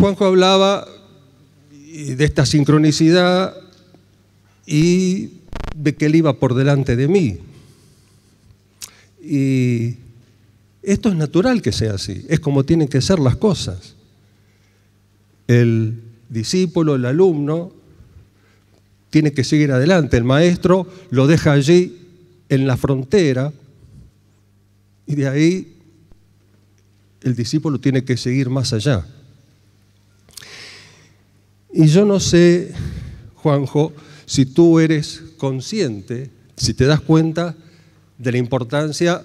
Juanjo hablaba de esta sincronicidad y de que él iba por delante de mí. Y esto es natural que sea así, es como tienen que ser las cosas. El discípulo, el alumno, tiene que seguir adelante, el maestro lo deja allí en la frontera y de ahí el discípulo tiene que seguir más allá. Y yo no sé, Juanjo, si tú eres consciente, si te das cuenta de la importancia,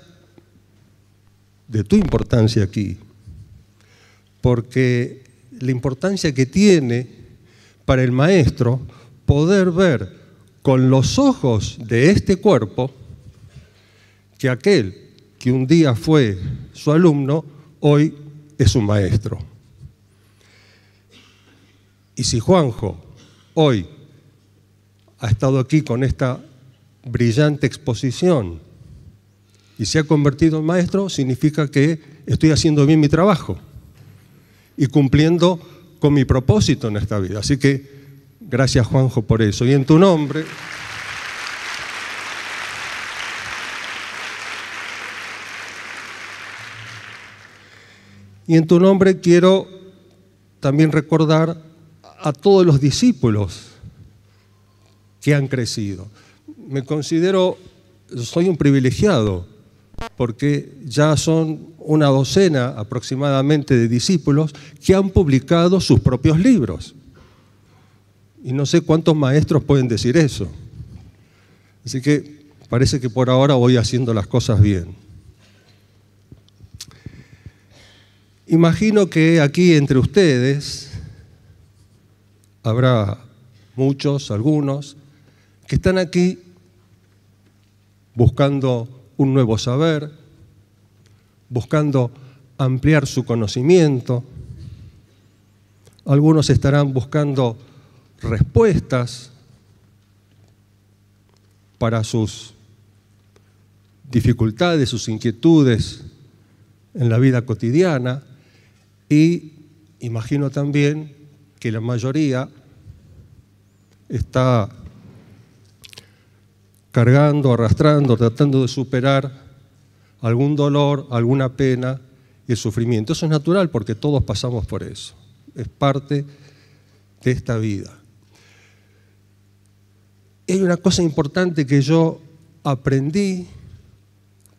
de tu importancia aquí, porque la importancia que tiene para el maestro poder ver con los ojos de este cuerpo que aquel que un día fue su alumno, hoy es su maestro. Y si Juanjo hoy ha estado aquí con esta brillante exposición y se ha convertido en maestro, significa que estoy haciendo bien mi trabajo y cumpliendo con mi propósito en esta vida. Así que gracias Juanjo por eso. Y en tu nombre... Y en tu nombre quiero también recordar a todos los discípulos que han crecido. Me considero, soy un privilegiado, porque ya son una docena aproximadamente de discípulos que han publicado sus propios libros. Y no sé cuántos maestros pueden decir eso. Así que parece que por ahora voy haciendo las cosas bien. Imagino que aquí entre ustedes habrá muchos, algunos, que están aquí buscando un nuevo saber, buscando ampliar su conocimiento. Algunos estarán buscando respuestas para sus dificultades, sus inquietudes en la vida cotidiana y imagino también que la mayoría está cargando, arrastrando, tratando de superar algún dolor, alguna pena y el sufrimiento. Eso es natural porque todos pasamos por eso. Es parte de esta vida. Hay una cosa importante que yo aprendí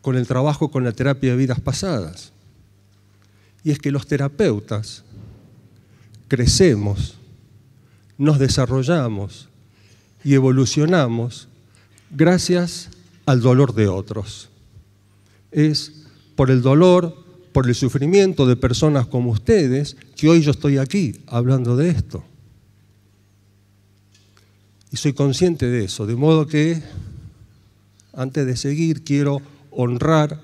con el trabajo con la terapia de vidas pasadas, y es que los terapeutas crecemos, nos desarrollamos y evolucionamos gracias al dolor de otros. Es por el dolor, por el sufrimiento de personas como ustedes que hoy yo estoy aquí hablando de esto. Y soy consciente de eso, de modo que antes de seguir quiero honrar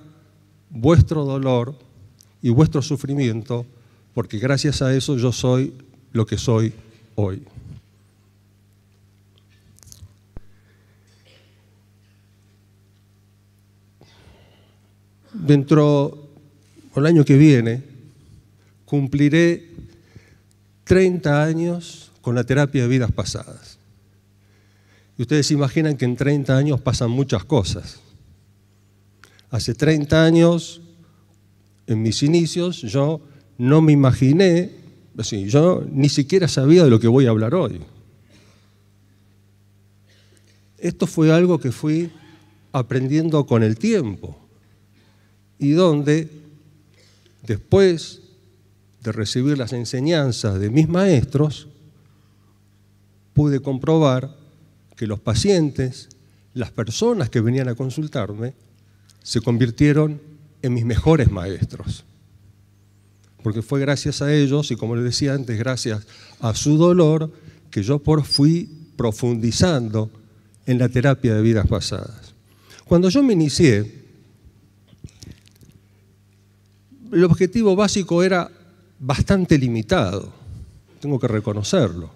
vuestro dolor y vuestro sufrimiento porque gracias a eso yo soy lo que soy hoy. Dentro del año que viene cumpliré 30 años con la terapia de vidas pasadas. Y ustedes imaginan que en 30 años pasan muchas cosas. Hace 30 años, en mis inicios, yo no me imaginé, yo ni siquiera sabía de lo que voy a hablar hoy. Esto fue algo que fui aprendiendo con el tiempo y donde después de recibir las enseñanzas de mis maestros, pude comprobar que los pacientes, las personas que venían a consultarme, se convirtieron en mis mejores maestros porque fue gracias a ellos y como les decía antes, gracias a su dolor, que yo por fui profundizando en la terapia de vidas pasadas. Cuando yo me inicié, el objetivo básico era bastante limitado, tengo que reconocerlo.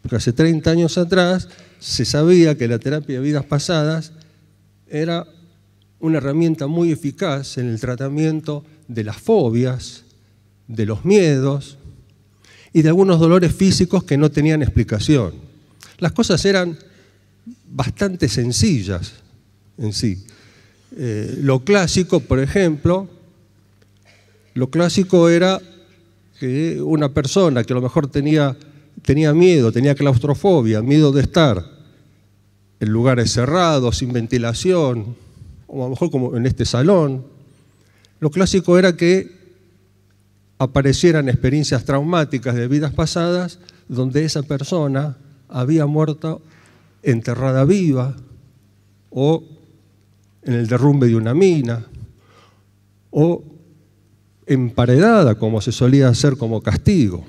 Porque hace 30 años atrás se sabía que la terapia de vidas pasadas era una herramienta muy eficaz en el tratamiento de las fobias, de los miedos y de algunos dolores físicos que no tenían explicación. Las cosas eran bastante sencillas en sí. Eh, lo clásico, por ejemplo, lo clásico era que una persona que a lo mejor tenía, tenía miedo, tenía claustrofobia, miedo de estar en lugares cerrados, sin ventilación, o a lo mejor como en este salón, lo clásico era que aparecieran experiencias traumáticas de vidas pasadas donde esa persona había muerto enterrada viva o en el derrumbe de una mina o emparedada como se solía hacer como castigo.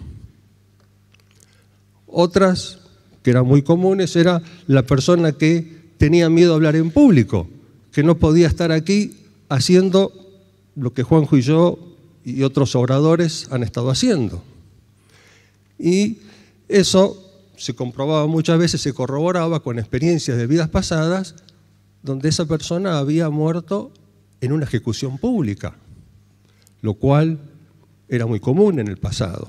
Otras que eran muy comunes era la persona que tenía miedo a hablar en público, que no podía estar aquí haciendo lo que Juanjo y yo y otros obradores han estado haciendo. Y eso se comprobaba muchas veces, se corroboraba con experiencias de vidas pasadas, donde esa persona había muerto en una ejecución pública, lo cual era muy común en el pasado.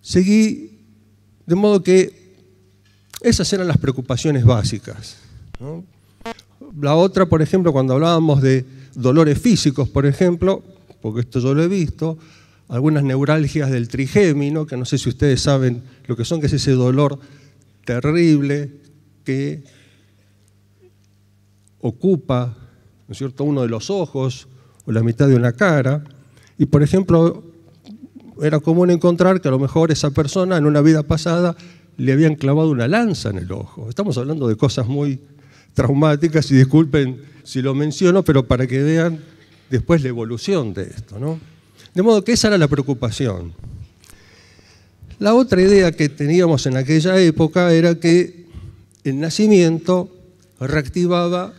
Seguí, de modo que esas eran las preocupaciones básicas. La otra, por ejemplo, cuando hablábamos de dolores físicos, por ejemplo, porque esto yo lo he visto, algunas neuralgias del trigémino, que no sé si ustedes saben lo que son, que es ese dolor terrible que ocupa, ¿no es cierto?, uno de los ojos o la mitad de una cara. Y, por ejemplo, era común encontrar que a lo mejor esa persona en una vida pasada le habían clavado una lanza en el ojo. Estamos hablando de cosas muy traumáticas y disculpen si lo menciono, pero para que vean después la evolución de esto. ¿no? De modo que esa era la preocupación. La otra idea que teníamos en aquella época era que el nacimiento reactivaba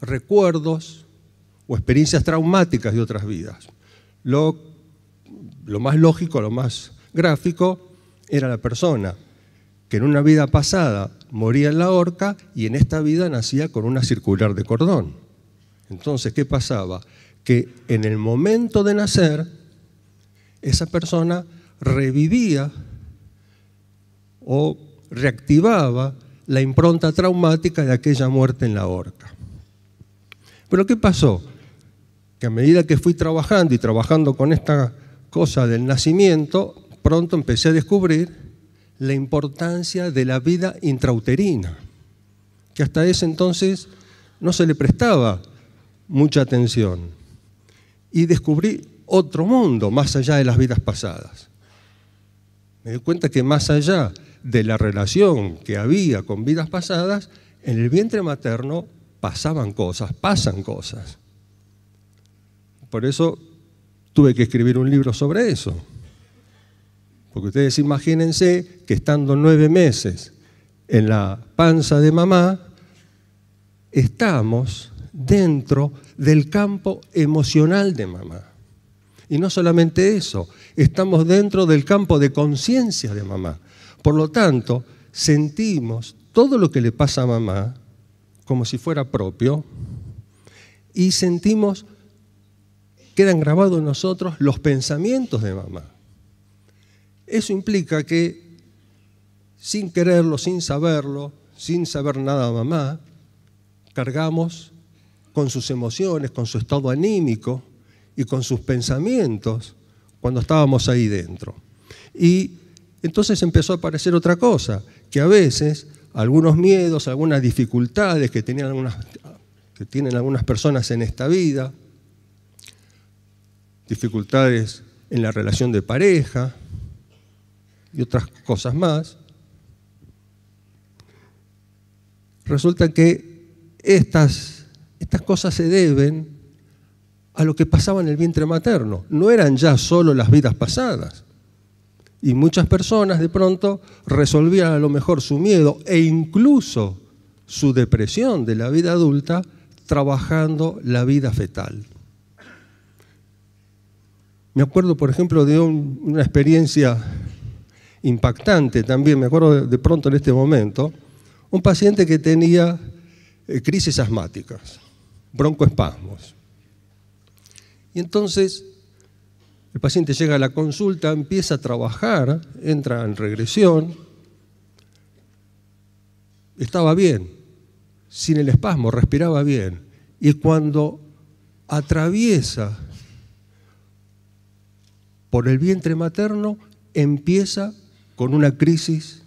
recuerdos o experiencias traumáticas de otras vidas. Lo, lo más lógico, lo más gráfico, era la persona que en una vida pasada moría en la horca y en esta vida nacía con una circular de cordón. Entonces, ¿qué pasaba? Que en el momento de nacer, esa persona revivía o reactivaba la impronta traumática de aquella muerte en la horca. Pero ¿qué pasó? Que a medida que fui trabajando y trabajando con esta cosa del nacimiento, pronto empecé a descubrir la importancia de la vida intrauterina, que hasta ese entonces no se le prestaba mucha atención. Y descubrí otro mundo más allá de las vidas pasadas. Me di cuenta que más allá de la relación que había con vidas pasadas, en el vientre materno pasaban cosas, pasan cosas. Por eso tuve que escribir un libro sobre eso. Porque ustedes imagínense que estando nueve meses en la panza de mamá, estamos dentro del campo emocional de mamá. Y no solamente eso, estamos dentro del campo de conciencia de mamá. Por lo tanto, sentimos todo lo que le pasa a mamá como si fuera propio y sentimos, quedan grabados en nosotros los pensamientos de mamá. Eso implica que sin quererlo, sin saberlo, sin saber nada mamá, cargamos con sus emociones, con su estado anímico y con sus pensamientos cuando estábamos ahí dentro. Y entonces empezó a aparecer otra cosa, que a veces algunos miedos, algunas dificultades que, tenían que tienen algunas personas en esta vida, dificultades en la relación de pareja, y otras cosas más, resulta que estas, estas cosas se deben a lo que pasaba en el vientre materno. No eran ya solo las vidas pasadas. Y muchas personas de pronto resolvían a lo mejor su miedo e incluso su depresión de la vida adulta trabajando la vida fetal. Me acuerdo, por ejemplo, de una experiencia impactante también, me acuerdo de pronto en este momento, un paciente que tenía eh, crisis asmáticas, broncoespasmos. Y entonces el paciente llega a la consulta, empieza a trabajar, entra en regresión, estaba bien, sin el espasmo, respiraba bien. Y cuando atraviesa por el vientre materno, empieza con una crisis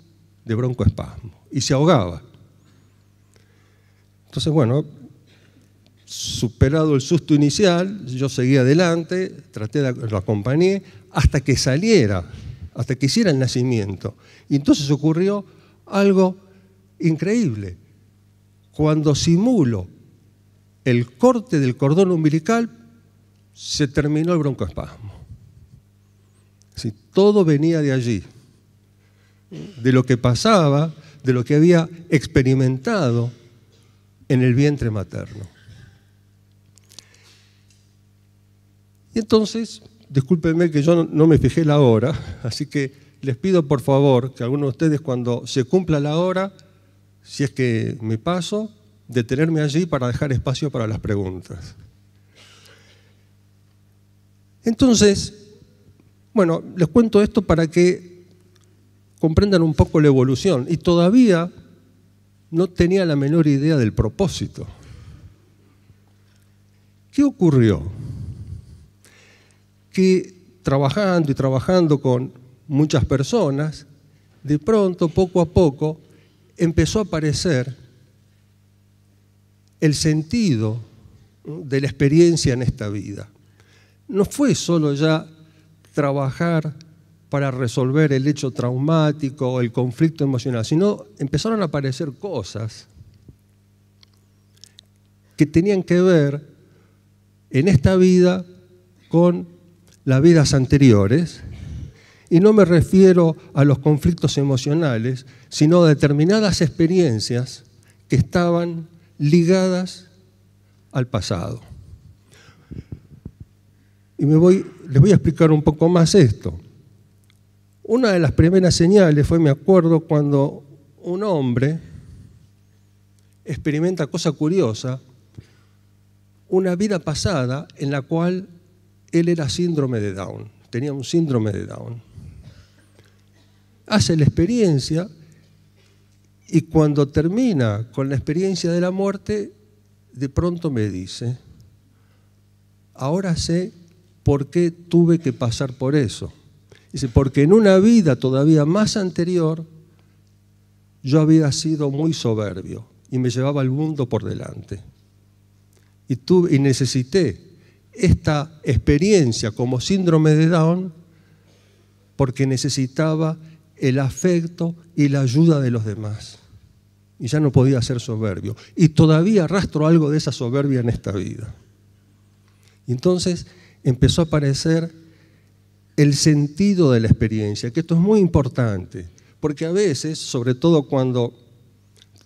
de broncoespasmo y se ahogaba. Entonces, bueno, superado el susto inicial, yo seguí adelante, traté de, lo acompañé hasta que saliera, hasta que hiciera el nacimiento. Y entonces ocurrió algo increíble. Cuando simulo el corte del cordón umbilical, se terminó el broncoespasmo. Si todo venía de allí de lo que pasaba, de lo que había experimentado en el vientre materno. Y entonces, discúlpenme que yo no, me fijé la hora, así que les pido por favor que algunos de ustedes cuando se cumpla la hora, si es que me paso, detenerme allí para dejar espacio para las preguntas. Entonces, bueno, les cuento esto para que comprendan un poco la evolución. Y todavía no tenía la menor idea del propósito. ¿Qué ocurrió? Que trabajando y trabajando con muchas personas, de pronto, poco a poco, empezó a aparecer el sentido de la experiencia en esta vida. No fue solo ya trabajar para resolver el hecho traumático o el conflicto emocional, sino empezaron a aparecer cosas que tenían que ver en esta vida con las vidas anteriores. Y no me refiero a los conflictos emocionales, sino a determinadas experiencias que estaban ligadas al pasado. Y me voy, les voy a explicar un poco más esto. Una de las primeras señales fue, me acuerdo, cuando un hombre experimenta cosa curiosa, una vida pasada en la cual él era síndrome de Down, tenía un síndrome de Down. Hace la experiencia y cuando termina con la experiencia de la muerte, de pronto me dice, ahora sé por qué tuve que pasar por eso. Dice, porque en una vida todavía más anterior, yo había sido muy soberbio y me llevaba el mundo por delante. Y, tuve, y necesité esta experiencia como síndrome de Down porque necesitaba el afecto y la ayuda de los demás. Y ya no podía ser soberbio. Y todavía arrastro algo de esa soberbia en esta vida. entonces empezó a aparecer el sentido de la experiencia, que esto es muy importante, porque a veces, sobre todo cuando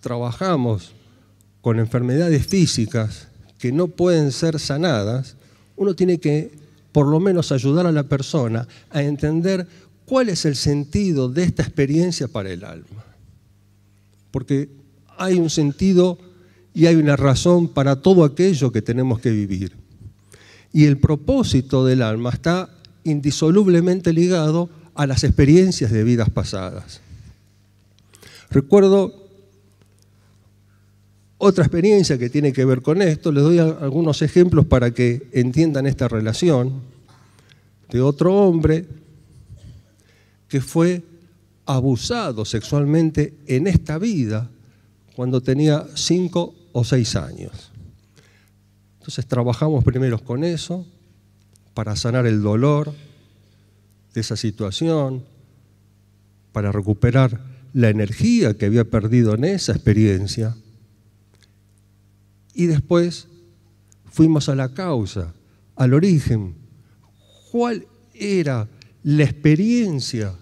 trabajamos con enfermedades físicas que no pueden ser sanadas, uno tiene que por lo menos ayudar a la persona a entender cuál es el sentido de esta experiencia para el alma. Porque hay un sentido y hay una razón para todo aquello que tenemos que vivir. Y el propósito del alma está indisolublemente ligado a las experiencias de vidas pasadas. Recuerdo otra experiencia que tiene que ver con esto, les doy algunos ejemplos para que entiendan esta relación, de otro hombre que fue abusado sexualmente en esta vida cuando tenía cinco o seis años. Entonces trabajamos primero con eso, para sanar el dolor de esa situación, para recuperar la energía que había perdido en esa experiencia. Y después fuimos a la causa, al origen. ¿Cuál era la experiencia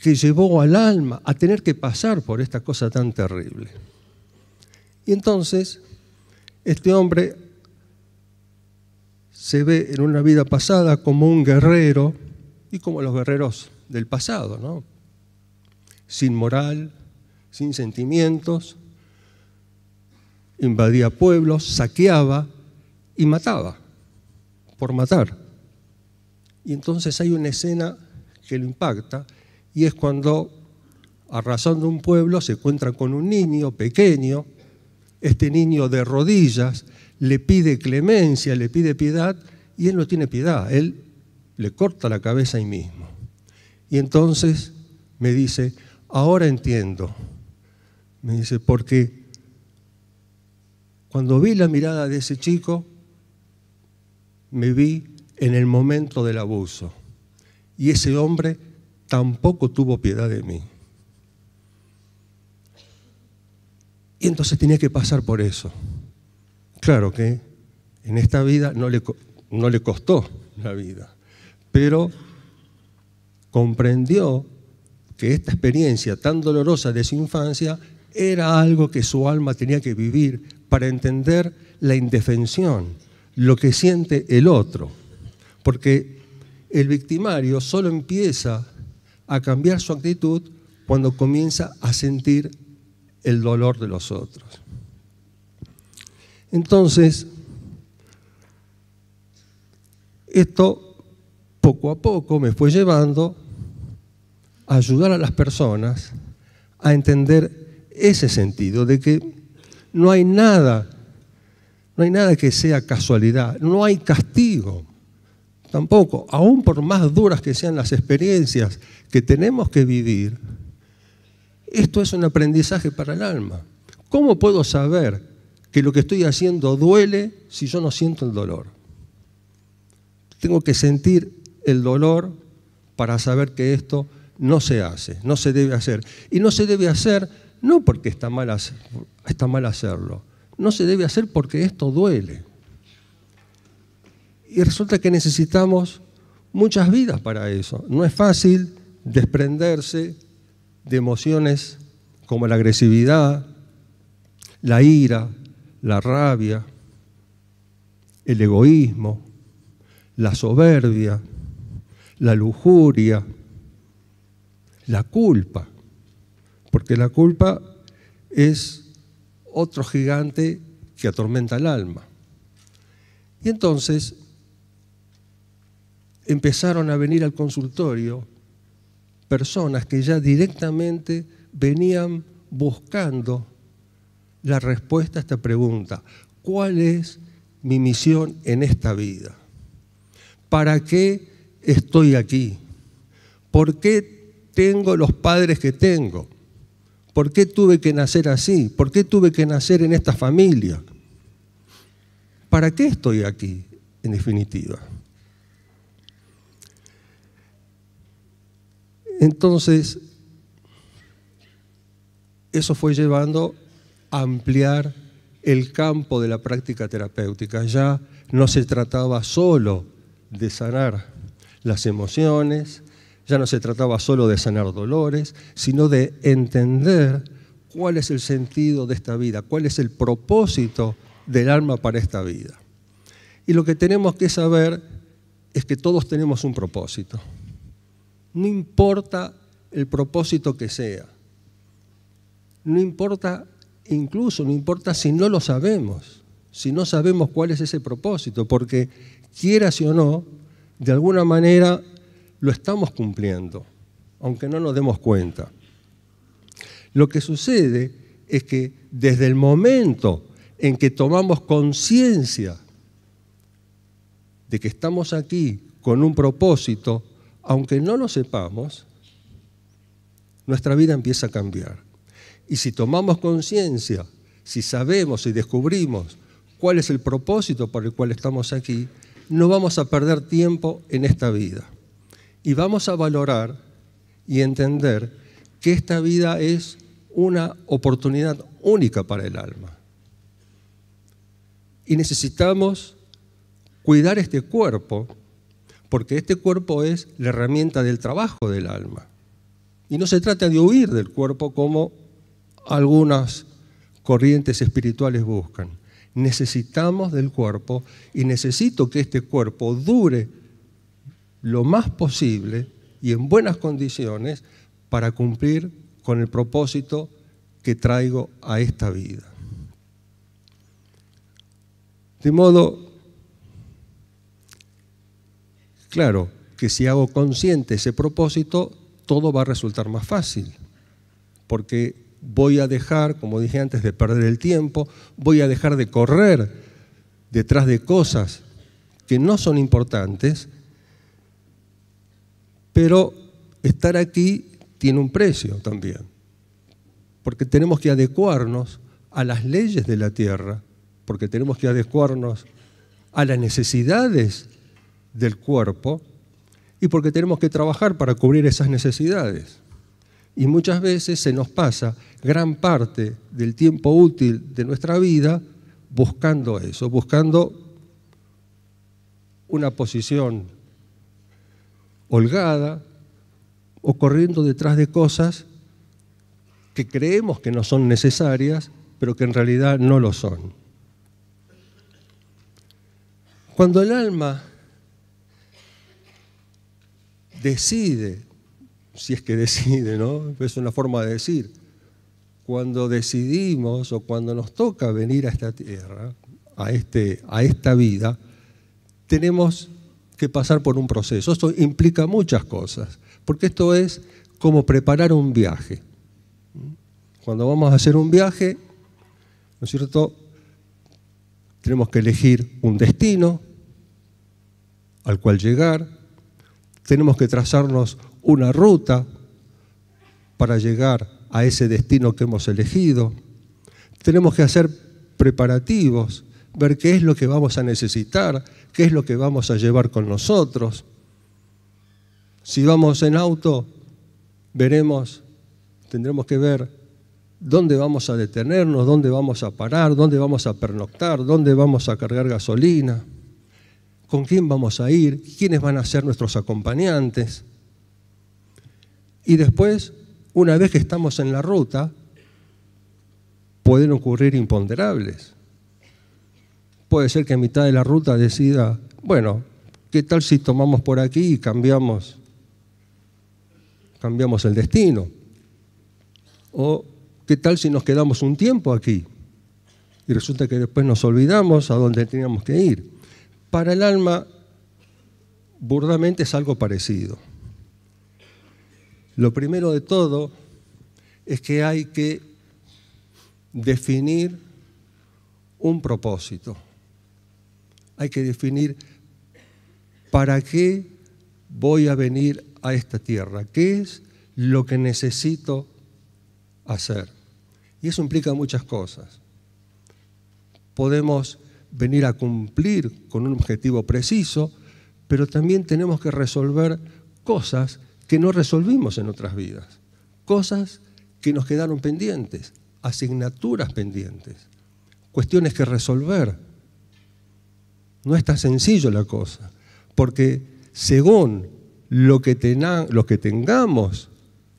que llevó al alma a tener que pasar por esta cosa tan terrible? Y entonces, este hombre se ve en una vida pasada como un guerrero y como los guerreros del pasado, ¿no? Sin moral, sin sentimientos, invadía pueblos, saqueaba y mataba por matar. Y entonces hay una escena que lo impacta y es cuando arrasando un pueblo se encuentra con un niño pequeño, este niño de rodillas, le pide clemencia, le pide piedad, y él no tiene piedad, él le corta la cabeza ahí mismo. Y entonces me dice, ahora entiendo, me dice, porque cuando vi la mirada de ese chico, me vi en el momento del abuso. Y ese hombre tampoco tuvo piedad de mí. Y entonces tenía que pasar por eso. Claro que en esta vida no le, costó la vida, pero comprendió que esta experiencia tan dolorosa de su infancia era algo que su alma tenía que vivir para entender la indefensión, lo que siente el otro. Porque el victimario solo empieza a cambiar su actitud cuando comienza a sentir el dolor de los otros. Entonces, esto poco a poco me fue llevando a ayudar a las personas a entender ese sentido de que no hay nada, no hay nada que sea casualidad, no hay castigo tampoco, aún por más duras que sean las experiencias que tenemos que vivir, esto es un aprendizaje para el alma. ¿Cómo puedo saber que lo que estoy haciendo duele si yo no siento el dolor. Tengo que sentir el dolor para saber que esto no se hace, no se debe hacer. Y no se debe hacer no porque está mal, está mal hacerlo, no se debe hacer porque esto duele. Y resulta que necesitamos muchas vidas para eso. No es fácil desprenderse de emociones como la agresividad, la ira, la rabia, el egoísmo, la soberbia, la lujuria, la culpa, porque la culpa es otro gigante que atormenta el alma. Y entonces empezaron a venir al consultorio personas que ya directamente venían buscando la respuesta a esta pregunta. ¿Cuál es mi misión en esta vida? ¿Para qué estoy aquí? ¿Por qué tengo los padres que tengo? ¿Por qué tuve que nacer así? ¿Por qué tuve que nacer en esta familia? ¿Para qué estoy aquí, en definitiva? Entonces, eso fue llevando ampliar el campo de la práctica terapéutica. Ya no se trataba solo de sanar las emociones, ya no se trataba solo de sanar dolores, sino de entender cuál es el sentido de esta vida, cuál es el propósito del alma para esta vida. Y lo que tenemos que saber es que todos tenemos un propósito. No importa el propósito que sea, no importa incluso no importa si no lo sabemos, si no sabemos cuál es ese propósito, porque quieras o no, de alguna manera lo estamos cumpliendo, aunque no nos demos cuenta. Lo que sucede es que desde el momento en que tomamos conciencia de que estamos aquí con un propósito, aunque no lo sepamos, nuestra vida empieza a cambiar. Y si tomamos conciencia, si sabemos y descubrimos cuál es el propósito por el cual estamos aquí, no vamos a perder tiempo en esta vida. Y vamos a valorar y entender que esta vida es una oportunidad única para el alma. Y necesitamos cuidar este cuerpo, porque este cuerpo es la herramienta del trabajo del alma. Y no se trata de huir del cuerpo como algunas corrientes espirituales buscan. Necesitamos del cuerpo y necesito que este cuerpo dure lo más posible y en buenas condiciones para cumplir con el propósito que traigo a esta vida. De modo, claro, que si hago consciente ese propósito, todo va a resultar más fácil, porque voy a dejar, como dije antes, de perder el tiempo, voy a dejar de correr detrás de cosas que no son importantes, pero estar aquí tiene un precio también, porque tenemos que adecuarnos a las leyes de la tierra, porque tenemos que adecuarnos a las necesidades del cuerpo y porque tenemos que trabajar para cubrir esas necesidades. Y muchas veces se nos pasa gran parte del tiempo útil de nuestra vida buscando eso, buscando una posición holgada o corriendo detrás de cosas que creemos que no son necesarias, pero que en realidad no lo son. Cuando el alma decide si es que decide, ¿no? Es una forma de decir. Cuando decidimos o cuando nos toca venir a esta tierra, a, este, a esta vida, tenemos que pasar por un proceso. Esto implica muchas cosas, porque esto es como preparar un viaje. Cuando vamos a hacer un viaje, ¿no es cierto? Tenemos que elegir un destino al cual llegar, tenemos que trazarnos una ruta para llegar a ese destino que hemos elegido. Tenemos que hacer preparativos, ver qué es lo que vamos a necesitar, qué es lo que vamos a llevar con nosotros. Si vamos en auto, veremos, tendremos que ver dónde vamos a detenernos, dónde vamos a parar, dónde vamos a pernoctar, dónde vamos a cargar gasolina, con quién vamos a ir, quiénes van a ser nuestros acompañantes. Y después, una vez que estamos en la ruta, pueden ocurrir imponderables. Puede ser que en mitad de la ruta decida, bueno, ¿qué tal si tomamos por aquí y cambiamos, cambiamos el destino? ¿O qué tal si nos quedamos un tiempo aquí? Y resulta que después nos olvidamos a dónde teníamos que ir. Para el alma, burdamente es algo parecido. Lo primero de todo es que hay que definir un propósito. Hay que definir para qué voy a venir a esta tierra, qué es lo que necesito hacer. Y eso implica muchas cosas. Podemos venir a cumplir con un objetivo preciso, pero también tenemos que resolver cosas que no resolvimos en otras vidas, cosas que nos quedaron pendientes, asignaturas pendientes, cuestiones que resolver. No es tan sencillo la cosa, porque según lo que, lo que tengamos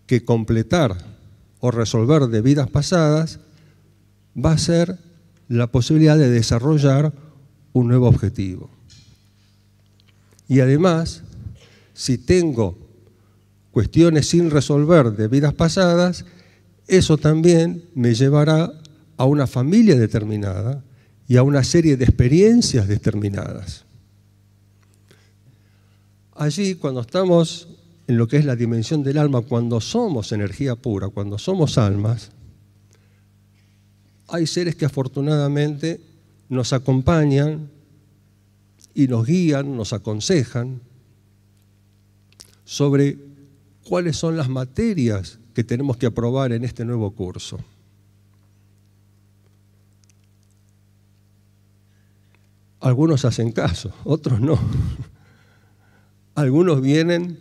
que completar o resolver de vidas pasadas, va a ser la posibilidad de desarrollar un nuevo objetivo. Y además, si tengo cuestiones sin resolver de vidas pasadas, eso también me llevará a una familia determinada y a una serie de experiencias determinadas. Allí, cuando estamos en lo que es la dimensión del alma, cuando somos energía pura, cuando somos almas, hay seres que afortunadamente nos acompañan y nos guían, nos aconsejan sobre cuáles son las materias que tenemos que aprobar en este nuevo curso. Algunos hacen caso, otros no. Algunos vienen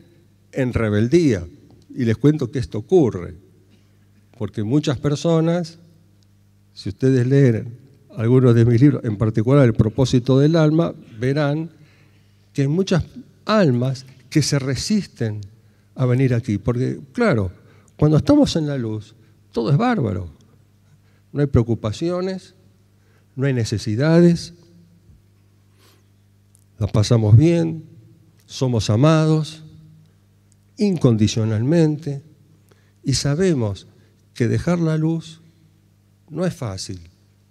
en rebeldía y les cuento que esto ocurre, porque muchas personas, si ustedes leen algunos de mis libros, en particular El propósito del alma, verán que hay muchas almas que se resisten a venir aquí. Porque, claro, cuando estamos en la luz, todo es bárbaro. No hay preocupaciones, no hay necesidades, la pasamos bien, somos amados incondicionalmente y sabemos que dejar la luz no es fácil,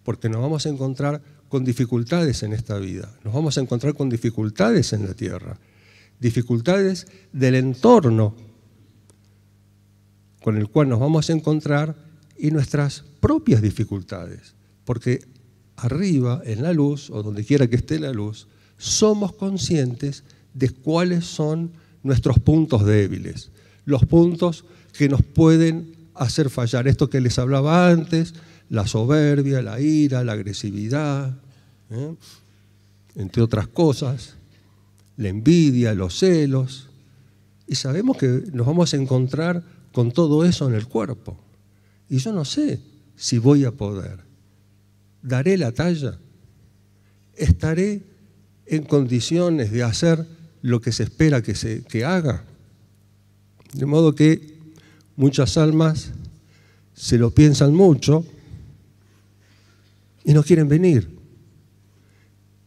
porque nos vamos a encontrar con dificultades en esta vida, nos vamos a encontrar con dificultades en la tierra dificultades del entorno con el cual nos vamos a encontrar y nuestras propias dificultades. Porque arriba, en la luz, o donde quiera que esté la luz, somos conscientes de cuáles son nuestros puntos débiles, los puntos que nos pueden hacer fallar. Esto que les hablaba antes, la soberbia, la ira, la agresividad, ¿eh? entre otras cosas la envidia, los celos. Y sabemos que nos vamos a encontrar con todo eso en el cuerpo. Y yo no sé si voy a poder. ¿Daré la talla? ¿Estaré en condiciones de hacer lo que se espera que, se, haga? De modo que muchas almas se lo piensan mucho y no quieren venir.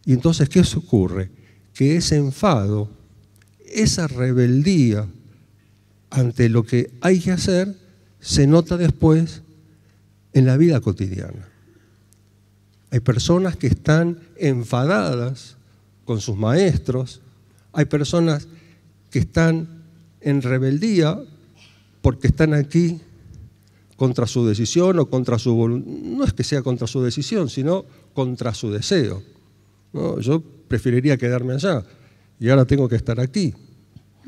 Y entonces, ¿qué ocurre? que ese enfado, esa rebeldía ante lo que hay que hacer, se nota después en la vida cotidiana. Hay personas que están enfadadas con sus maestros, hay personas que están en rebeldía porque están aquí contra su decisión o contra su voluntad. No es que sea contra su decisión, sino contra su deseo. ¿No? Yo preferiría quedarme allá y ahora tengo que estar aquí.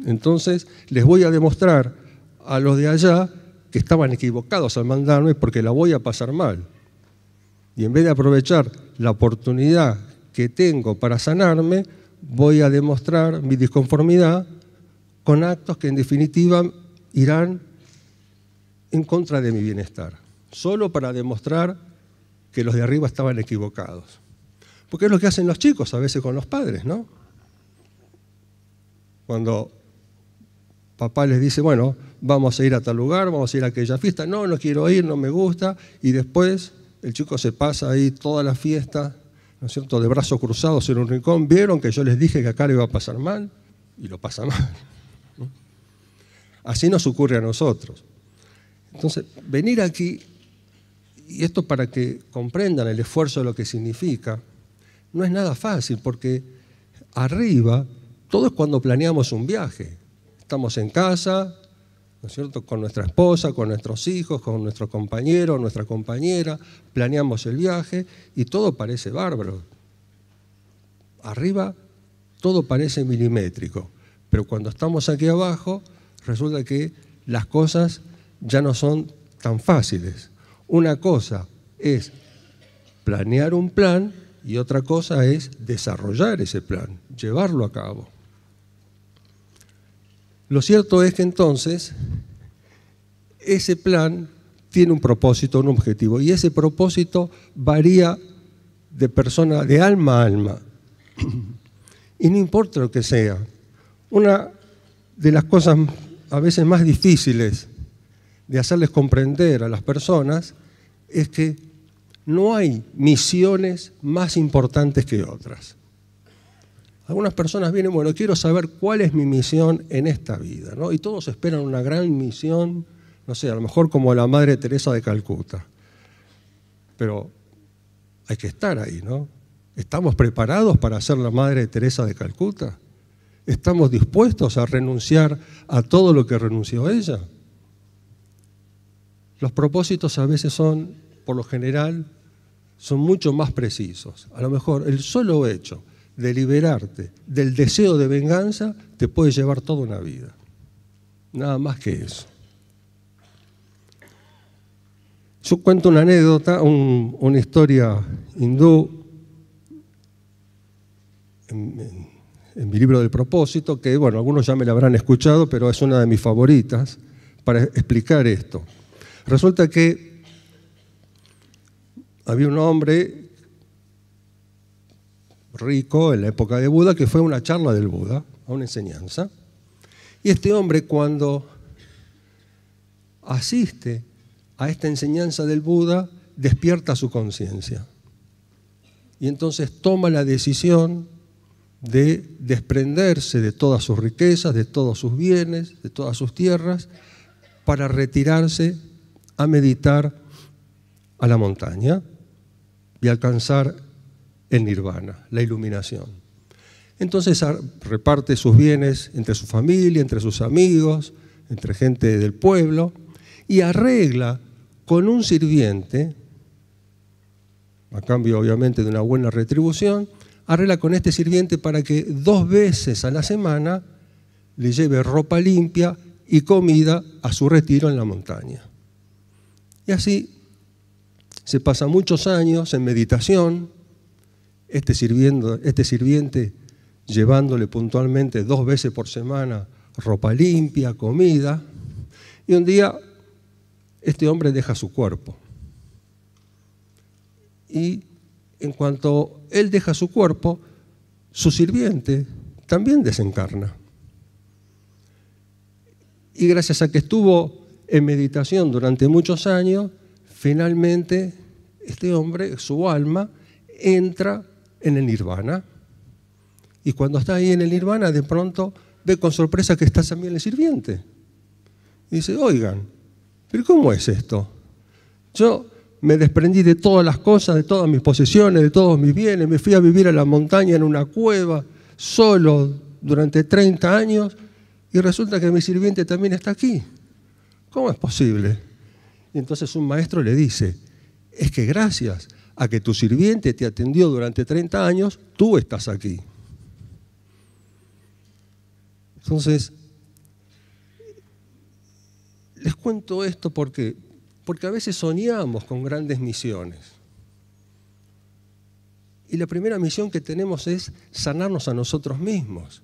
Entonces les voy a demostrar a los de allá que estaban equivocados al mandarme porque la voy a pasar mal. Y en vez de aprovechar la oportunidad que tengo para sanarme, voy a demostrar mi disconformidad con actos que en definitiva irán en contra de mi bienestar, solo para demostrar que los de arriba estaban equivocados. Porque es lo que hacen los chicos a veces con los padres, ¿no? Cuando papá les dice, bueno, vamos a ir a tal lugar, vamos a ir a aquella fiesta, no, no quiero ir, no me gusta, y después el chico se pasa ahí toda la fiesta, ¿no es cierto?, de brazos cruzados en un rincón, vieron que yo les dije que acá le iba a pasar mal, y lo pasa mal. Así nos ocurre a nosotros. Entonces, venir aquí, y esto para que comprendan el esfuerzo de lo que significa, no es nada fácil, porque arriba todo es cuando planeamos un viaje. Estamos en casa, ¿no es cierto?, con nuestra esposa, con nuestros hijos, con nuestro compañero, nuestra compañera, planeamos el viaje y todo parece bárbaro. Arriba todo parece milimétrico, pero cuando estamos aquí abajo resulta que las cosas ya no son tan fáciles. Una cosa es planear un plan y otra cosa es desarrollar ese plan, llevarlo a cabo. Lo cierto es que entonces ese plan tiene un propósito, un objetivo, y ese propósito varía de persona, de alma a alma. Y no importa lo que sea. Una de las cosas a veces más difíciles de hacerles comprender a las personas es que no hay misiones más importantes que otras. Algunas personas vienen, bueno, quiero saber cuál es mi misión en esta vida, ¿no? Y todos esperan una gran misión, no sé, a lo mejor como la Madre Teresa de Calcuta. Pero hay que estar ahí, ¿no? ¿Estamos preparados para ser la Madre Teresa de Calcuta? ¿Estamos dispuestos a renunciar a todo lo que renunció ella? Los propósitos a veces son por lo general, son mucho más precisos. A lo mejor el solo hecho de liberarte del deseo de venganza te puede llevar toda una vida. Nada más que eso. Yo cuento una anécdota, una historia hindú en, en, mi libro del propósito, que bueno, algunos ya me la habrán escuchado, pero es una de mis favoritas, para explicar esto. Resulta que había un hombre rico en la época de Buda que fue a una charla del Buda, a una enseñanza. Y este hombre cuando asiste a esta enseñanza del Buda, despierta su conciencia. Y entonces toma la decisión de desprenderse de todas sus riquezas, de todos sus bienes, de todas sus tierras, para retirarse a meditar a la montaña y alcanzar el nirvana, la iluminación. Entonces reparte sus bienes entre su familia, entre sus amigos, entre gente del pueblo, y arregla con un sirviente, a cambio obviamente de una buena retribución, arregla con este sirviente para que dos veces a la semana le lleve ropa limpia y comida a su retiro en la montaña. Y así se pasa muchos años en meditación, este, este sirviente llevándole puntualmente dos veces por semana ropa limpia, comida, y un día este hombre deja su cuerpo. Y en cuanto él deja su cuerpo, su sirviente también desencarna. Y gracias a que estuvo en meditación durante muchos años, finalmente este hombre, su alma, entra en el nirvana. Y cuando está ahí en el nirvana, de pronto ve con sorpresa que está también el sirviente. Y dice, oigan, ¿pero cómo es esto? Yo me desprendí de todas las cosas, de todas mis posesiones, de todos mis bienes, me fui a vivir a la montaña en una cueva, solo durante 30 años, y resulta que mi sirviente también está aquí. ¿Cómo es posible? Y entonces un maestro le dice, es que gracias a que tu sirviente te atendió durante 30 años, tú estás aquí. Entonces, les cuento esto porque, porque a veces soñamos con grandes misiones. Y la primera misión que tenemos es sanarnos a nosotros mismos.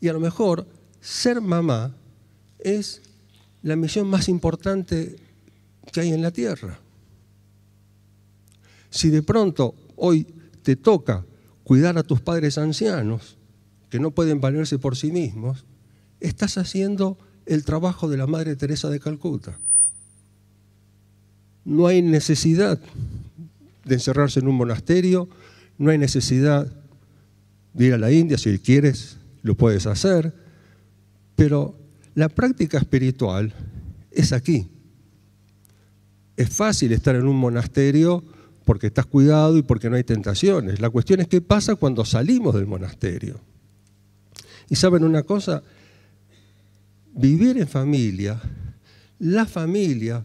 Y a lo mejor ser mamá es la misión más importante que hay en la tierra. Si de pronto hoy te toca cuidar a tus padres ancianos, que no pueden valerse por sí mismos, estás haciendo el trabajo de la Madre Teresa de Calcuta. No hay necesidad de encerrarse en un monasterio, no hay necesidad de ir a la India, si quieres, lo puedes hacer, pero la práctica espiritual es aquí, es fácil estar en un monasterio porque estás cuidado y porque no hay tentaciones. La cuestión es qué pasa cuando salimos del monasterio. Y saben una cosa, vivir en familia, la familia,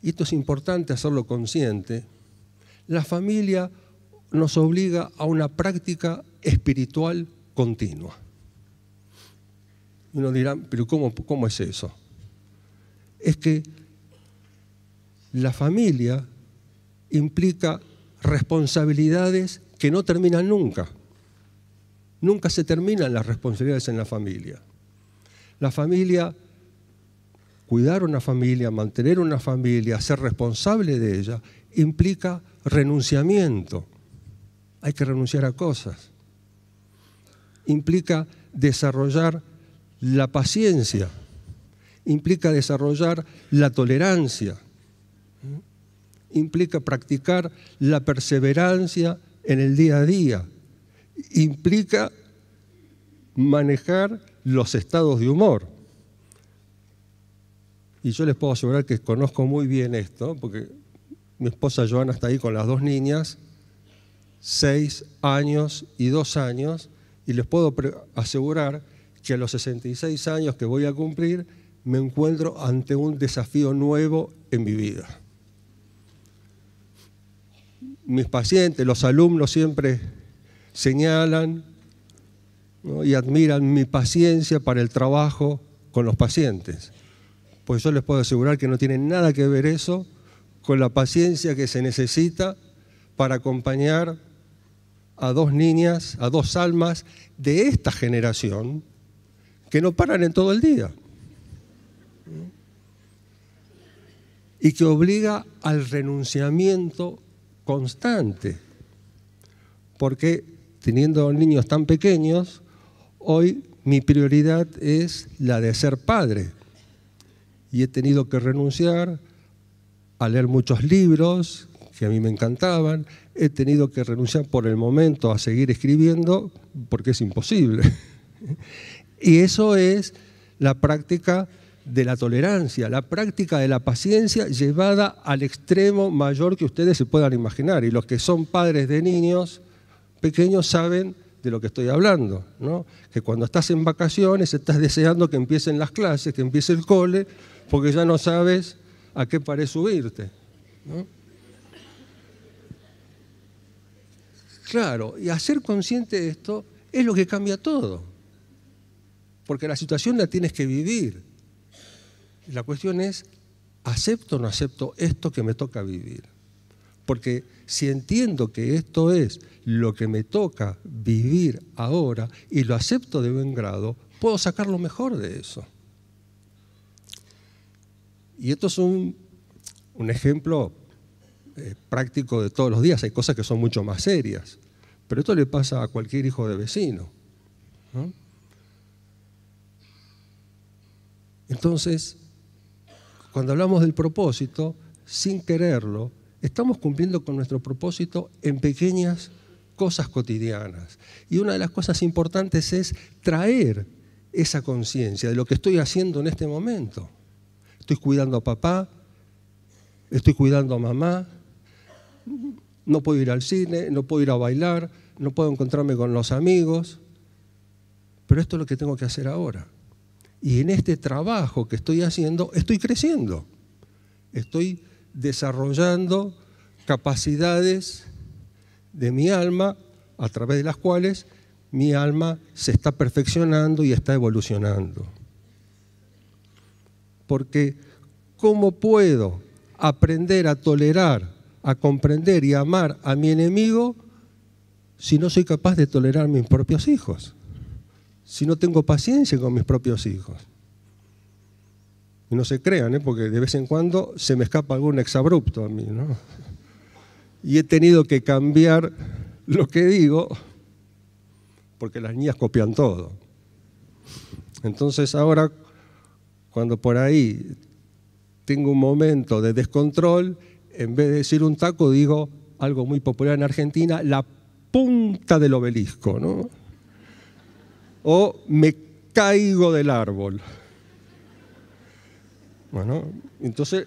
y esto es importante hacerlo consciente, la familia nos obliga a una práctica espiritual continua. Y uno dirá, pero ¿cómo, cómo es eso? Es que la familia implica responsabilidades que no terminan nunca. Nunca se terminan las responsabilidades en la familia. La familia, cuidar una familia, mantener una familia, ser responsable de ella, implica renunciamiento. Hay que renunciar a cosas. Implica desarrollar la paciencia. Implica desarrollar la tolerancia implica practicar la perseverancia en el día a día, implica manejar los estados de humor. Y yo les puedo asegurar que conozco muy bien esto, porque mi esposa Joana está ahí con las dos niñas, seis años y dos años, y les puedo asegurar que a los 66 años que voy a cumplir me encuentro ante un desafío nuevo en mi vida mis pacientes, los alumnos siempre señalan y admiran mi paciencia para el trabajo con los pacientes. Pues yo les puedo asegurar que no tiene nada que ver eso con la paciencia que se necesita para acompañar a dos niñas, a dos almas de esta generación que no paran en todo el día. Y que obliga al renunciamiento constante, porque teniendo niños tan pequeños, hoy mi prioridad es la de ser padre. Y he tenido que renunciar a leer muchos libros que a mí me encantaban. He tenido que renunciar por el momento a seguir escribiendo porque es imposible. y eso es la práctica de la tolerancia, la práctica de la paciencia llevada al extremo mayor que ustedes se puedan imaginar. Y los que son padres de niños pequeños saben de lo que estoy hablando, ¿no? que cuando estás en vacaciones estás deseando que empiecen las clases, que empiece el cole, porque ya no sabes a qué paré subirte. Claro, y hacer consciente de esto es lo que cambia todo, porque la situación la tienes que vivir. La cuestión es, ¿acepto o no acepto esto que me toca vivir? Porque si entiendo que esto es lo que me toca vivir ahora y lo acepto de buen grado, puedo sacar lo mejor de eso. Y esto es un, ejemplo eh, práctico de todos los días. Hay cosas que son mucho más serias. Pero esto le pasa a cualquier hijo de vecino. Entonces, cuando hablamos del propósito, sin quererlo, estamos cumpliendo con nuestro propósito en pequeñas cosas cotidianas. Y una de las cosas importantes es traer esa conciencia de lo que estoy haciendo en este momento. Estoy cuidando a papá, estoy cuidando a mamá, no puedo ir al cine, no puedo ir a bailar, no puedo encontrarme con los amigos, pero esto es lo que tengo que hacer ahora. Y en este trabajo que estoy haciendo, estoy creciendo. Estoy desarrollando capacidades de mi alma a través de las cuales mi alma se está perfeccionando y está evolucionando. Porque ¿cómo puedo aprender a tolerar, a comprender y amar a mi enemigo si no soy capaz de tolerar mis propios hijos? si no tengo paciencia con mis propios hijos? Y no se crean, ¿eh? porque de vez en cuando se me escapa algún exabrupto a mí, Y he tenido que cambiar lo que digo, porque las niñas copian todo. Entonces ahora, cuando por ahí tengo un momento de descontrol, en vez de decir un taco, digo algo muy popular en Argentina, la punta del obelisco, ¿no? o me caigo del árbol. Bueno, entonces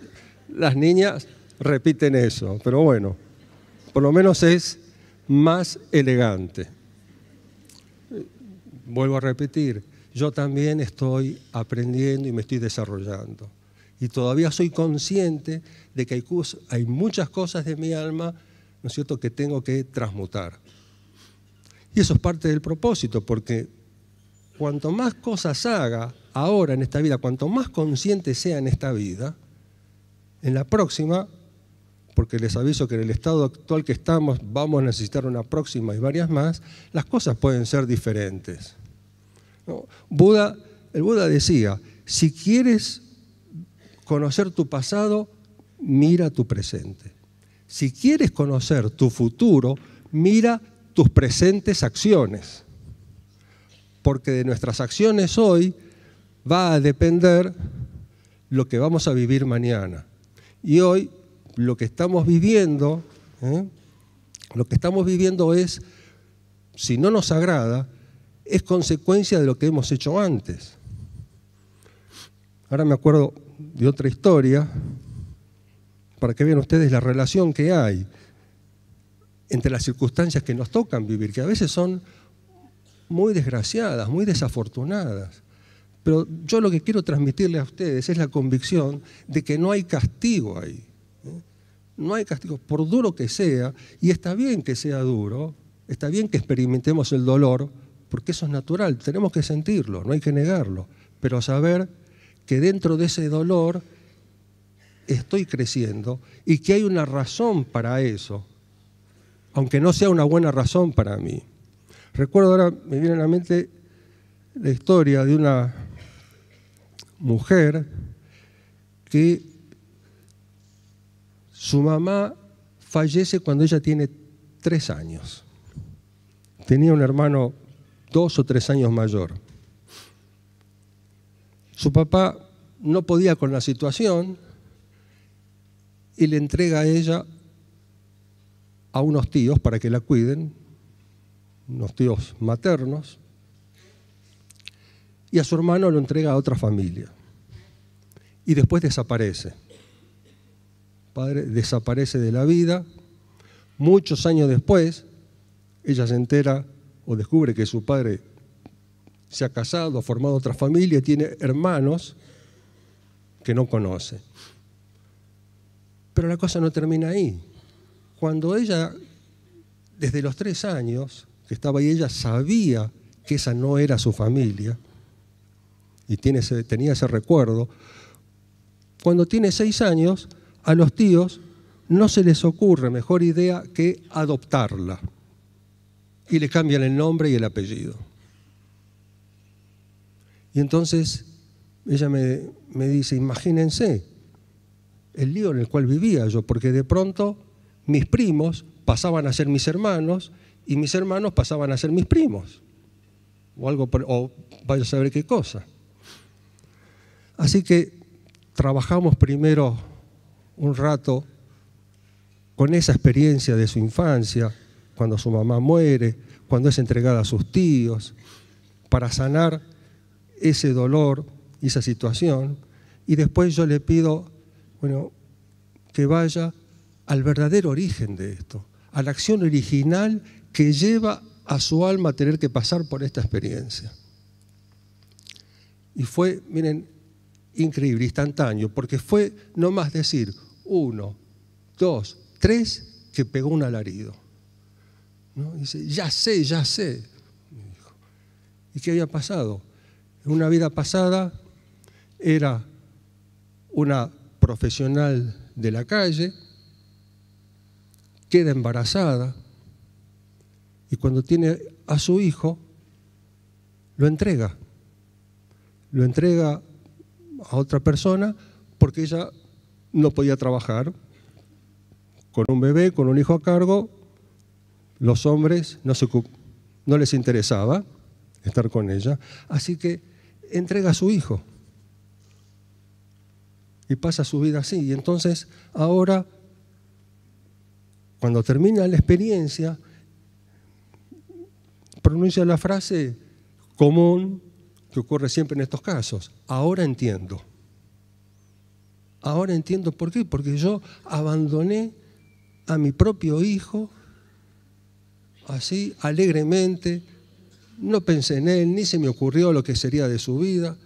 las niñas repiten eso, pero bueno, por lo menos es más elegante. Vuelvo a repetir, yo también estoy aprendiendo y me estoy desarrollando. Y todavía soy consciente de que hay, muchas cosas de mi alma, ¿no es cierto?, que tengo que transmutar. Y eso es parte del propósito, porque cuanto más cosas haga ahora en esta vida, cuanto más consciente sea en esta vida, en la próxima, porque les aviso que en el estado actual que estamos vamos a necesitar una próxima y varias más, las cosas pueden ser diferentes. Buda, el Buda decía, si quieres conocer tu pasado, mira tu presente. Si quieres conocer tu futuro, mira tus presentes acciones porque de nuestras acciones hoy va a depender lo que vamos a vivir mañana. Y hoy lo que estamos viviendo, ¿eh? lo que estamos viviendo es, si no nos agrada, es consecuencia de lo que hemos hecho antes. Ahora me acuerdo de otra historia, para que vean ustedes la relación que hay entre las circunstancias que nos tocan vivir, que a veces son muy desgraciadas, muy desafortunadas. Pero yo lo que quiero transmitirle a ustedes es la convicción de que no hay castigo ahí. ¿eh? No hay castigo, por duro que sea, y está bien que sea duro, está bien que experimentemos el dolor, porque eso es natural, tenemos que sentirlo, no hay que negarlo, pero saber que dentro de ese dolor estoy creciendo y que hay una razón para eso, aunque no sea una buena razón para mí. Recuerdo ahora, me viene a la mente la historia de una mujer que su mamá fallece cuando ella tiene tres años. Tenía un hermano dos o tres años mayor. Su papá no podía con la situación y le entrega a ella a unos tíos para que la cuiden, unos tíos maternos, y a su hermano lo entrega a otra familia. Y después desaparece. El padre desaparece de la vida. Muchos años después, ella se entera o descubre que su padre se ha casado, ha formado otra familia, tiene hermanos que no conoce. Pero la cosa no termina ahí. Cuando ella, desde los tres años, que estaba ahí, ella sabía que esa no era su familia y tiene tenía ese recuerdo. Cuando tiene seis años, a los tíos no se les ocurre mejor idea que adoptarla y le cambian el nombre y el apellido. Y entonces ella me dice, imagínense el lío en el cual vivía yo, porque de pronto mis primos pasaban a ser mis hermanos y mis hermanos pasaban a ser mis primos, o algo, o vaya a saber qué cosa. Así que trabajamos primero un rato con esa experiencia de su infancia, cuando su mamá muere, cuando es entregada a sus tíos, para sanar ese dolor y esa situación. Y después yo le pido, bueno, que vaya al verdadero origen de esto, a la acción original que lleva a su alma a tener que pasar por esta experiencia. Y fue, miren, increíble, instantáneo, porque fue no más decir uno, dos, tres, que pegó un alarido. Dice, ya sé, ya sé. ¿Y qué había pasado? En una vida pasada era una profesional de la calle, queda embarazada, y cuando tiene a su hijo, lo entrega. Lo entrega a otra persona porque ella no podía trabajar. Con un bebé, con un hijo a cargo, los hombres no, les interesaba estar con ella. Así que entrega a su hijo. Y pasa su vida así. Y entonces ahora, cuando termina la experiencia, pronuncia la frase común que ocurre siempre en estos casos. Ahora entiendo. Ahora entiendo por qué. Porque yo abandoné a mi propio hijo así alegremente. No pensé en él, ni se me ocurrió lo que sería de su vida.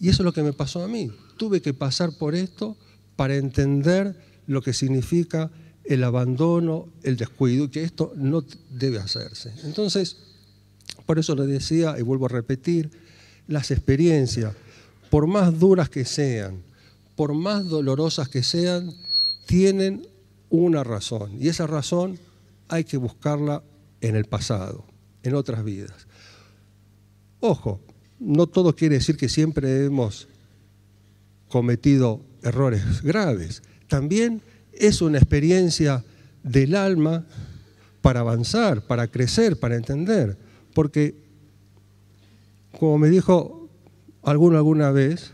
Y eso es lo que me pasó a mí. Tuve que pasar por esto para entender lo que significa el abandono, el descuido, que esto no debe hacerse. Entonces, por eso les decía, y vuelvo a repetir, las experiencias, por más duras que sean, por más dolorosas que sean, tienen una razón. Y esa razón hay que buscarla en el pasado, en otras vidas. Ojo, no todo quiere decir que siempre hemos cometido errores graves. También es una experiencia del alma para avanzar, para crecer, para entender porque, como me dijo alguno alguna vez,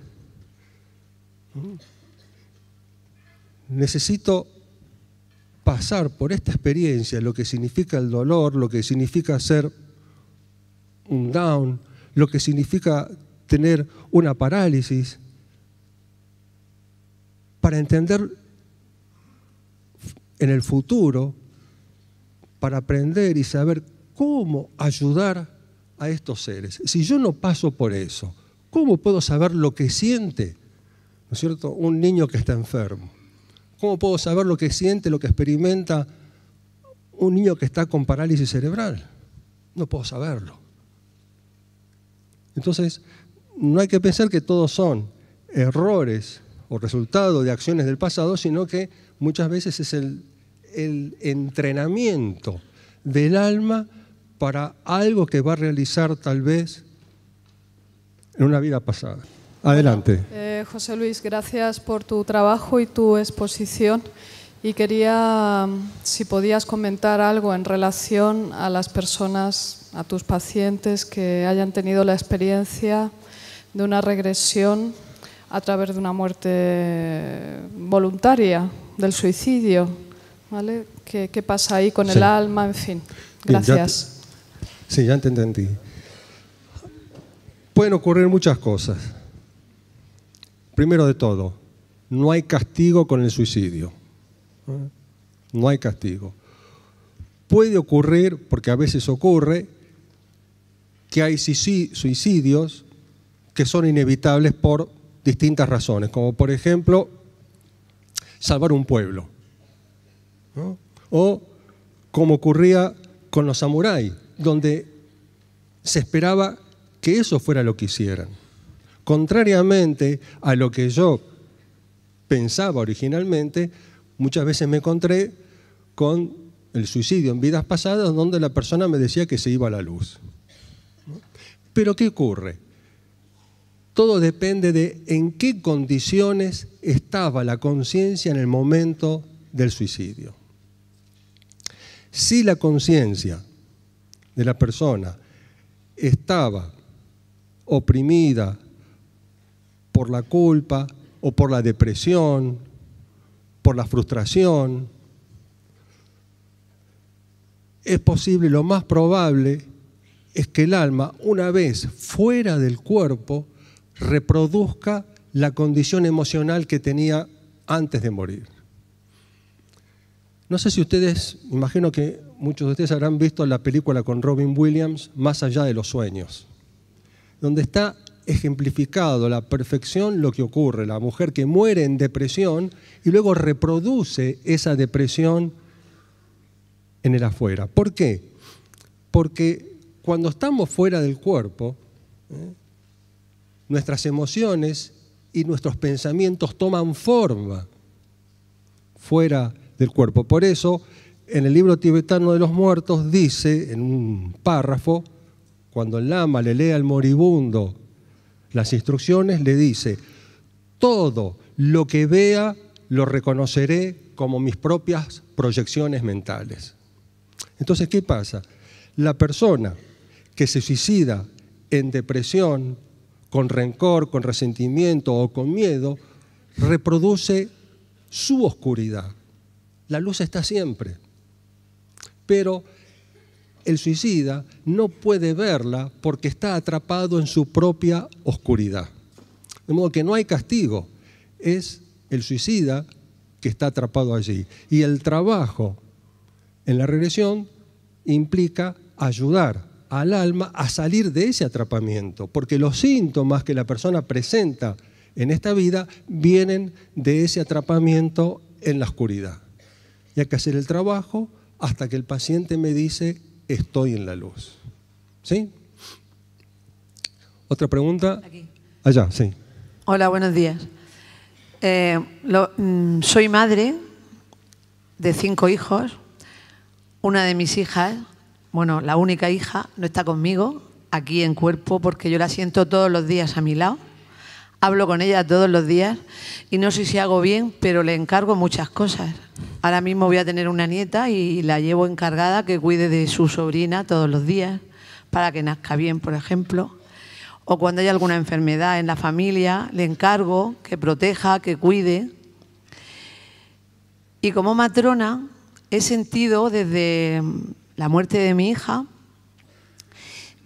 necesito pasar por esta experiencia, lo que significa el dolor, lo que significa ser un down, lo que significa tener una parálisis, para entender en el futuro, para aprender y saber ¿cómo ayudar a estos seres? Si yo no paso por eso, ¿cómo puedo saber lo que siente, ¿no es cierto?, un niño que está enfermo. ¿Cómo puedo saber lo que siente, lo que experimenta un niño que está con parálisis cerebral? No puedo saberlo. Entonces, no hay que pensar que todos son errores o resultado de acciones del pasado, sino que muchas veces es el, el entrenamiento del alma para algo que va a realizar tal vez en una vida pasada. Adelante. Eh, José Luis, gracias por tu trabajo y tu exposición. Y quería, si podías comentar algo en relación a las personas, a tus pacientes que hayan tenido la experiencia de una regresión a través de una muerte voluntaria, del suicidio. ¿vale? ¿Qué, pasa ahí con el alma? En fin, gracias. Sí, ya te entendí. Pueden ocurrir muchas cosas. Primero de todo, no hay castigo con el suicidio. No hay castigo. Puede ocurrir, porque a veces ocurre, que hay suicidios que son inevitables por distintas razones, como por ejemplo salvar un pueblo, o como ocurría con los samuráis, donde se esperaba que eso fuera lo que hicieran. Contrariamente a lo que yo pensaba originalmente, muchas veces me encontré con el suicidio en vidas pasadas donde la persona me decía que se iba a la luz. Pero ¿qué ocurre? Todo depende de en qué condiciones estaba la conciencia en el momento del suicidio. Si la conciencia de la persona estaba oprimida por la culpa o por la depresión, por la frustración, es posible, lo más probable es que el alma, una vez fuera del cuerpo, reproduzca la condición emocional que tenía antes de morir. No sé si ustedes, imagino que muchos de ustedes habrán visto la película con Robin Williams, Más allá de los sueños, donde está ejemplificado la perfección lo que ocurre, la mujer que muere en depresión y luego reproduce esa depresión en el afuera. ¿Por qué? Porque cuando estamos fuera del cuerpo, ¿eh? nuestras emociones y nuestros pensamientos toman forma fuera del cuerpo. Por eso en el libro tibetano de los muertos dice, en un párrafo, cuando el lama le lee al moribundo las instrucciones, le dice, todo lo que vea lo reconoceré como mis propias proyecciones mentales. Entonces, ¿qué pasa? La persona que se suicida en depresión, con rencor, con resentimiento o con miedo, reproduce su oscuridad. La luz está siempre pero el suicida no puede verla porque está atrapado en su propia oscuridad. De modo que no hay castigo, es el suicida que está atrapado allí. Y el trabajo en la regresión implica ayudar al alma a salir de ese atrapamiento, porque los síntomas que la persona presenta en esta vida vienen de ese atrapamiento en la oscuridad. Y hay que hacer el trabajo hasta que el paciente me dice, estoy en la luz. ¿Sí? ¿Otra pregunta? Allá, sí. Hola, buenos días. Eh, mm, soy madre de cinco hijos. Una de mis hijas, bueno, la única hija, no está conmigo aquí en cuerpo porque yo la siento todos los días a mi lado. Hablo con ella todos los días y no sé si hago bien, pero le encargo muchas cosas. Ahora mismo voy a tener una nieta y la llevo encargada que cuide de su sobrina todos los días para que nazca bien, por ejemplo. O cuando hay alguna enfermedad en la familia, le encargo que proteja, que cuide. Y como matrona he sentido desde la muerte de mi hija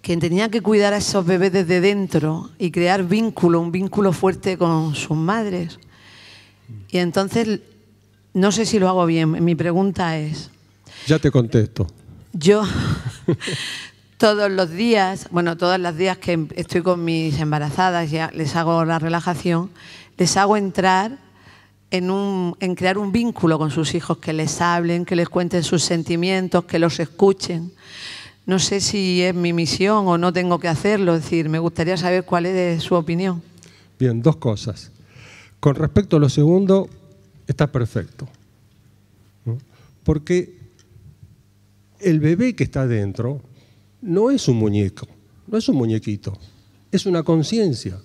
que tenía que cuidar a esos bebés desde dentro y crear vínculo, un vínculo fuerte con sus madres. Y entonces, no sé si lo hago bien, mi pregunta es... Ya te contesto. Yo todos los días, bueno, todos los días que em, estoy con mis embarazadas, ya les hago la relajación, les hago entrar en, un, en crear un vínculo con sus hijos, que les hablen, que les cuenten sus sentimientos, que los escuchen no sé si es mi misión o no tengo que hacerlo, es decir, me gustaría saber cuál es su opinión. Bien, dos cosas. Con respecto a lo segundo, está perfecto. Porque el bebé que está dentro no es un muñeco, no es un muñequito, es una conciencia.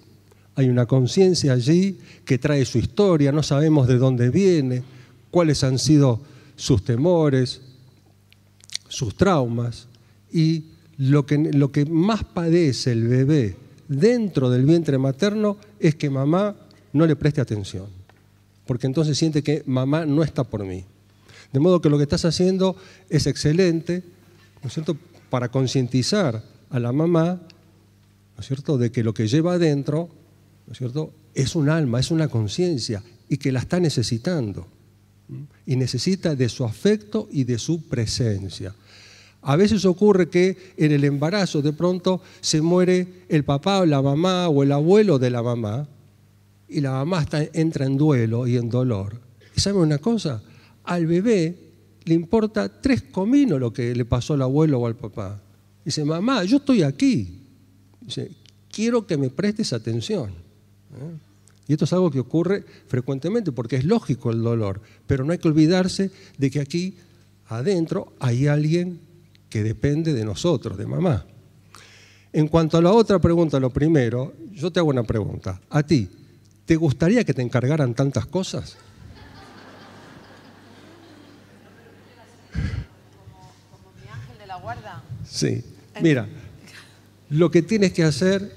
Hay una conciencia allí que trae su historia, no sabemos de dónde viene, cuáles han sido sus temores, sus traumas y lo que, más padece el bebé dentro del vientre materno es que mamá no le preste atención, porque entonces siente que mamá no está por mí. De modo que lo que estás haciendo es excelente, para concientizar a la mamá, cierto?, de que lo que lleva adentro, es cierto?, es un alma, es una conciencia y que la está necesitando. Y necesita de su afecto y de su presencia. A veces ocurre que en el embarazo de pronto se muere el papá o la mamá o el abuelo de la mamá y la mamá entra en duelo y en dolor. ¿Y saben una cosa? Al bebé le importa tres cominos lo que le pasó al abuelo o al papá. Dice, mamá, yo estoy aquí. Dice, quiero que me prestes atención. ¿eh? Y esto es algo que ocurre frecuentemente porque es lógico el dolor, pero no hay que olvidarse de que aquí adentro hay alguien que depende de nosotros, de mamá. En cuanto a la otra pregunta, lo primero, yo te hago una pregunta. A ti, ¿te gustaría que te encargaran tantas cosas? Como, mi ángel de la guarda. Sí, mira, lo que tienes que hacer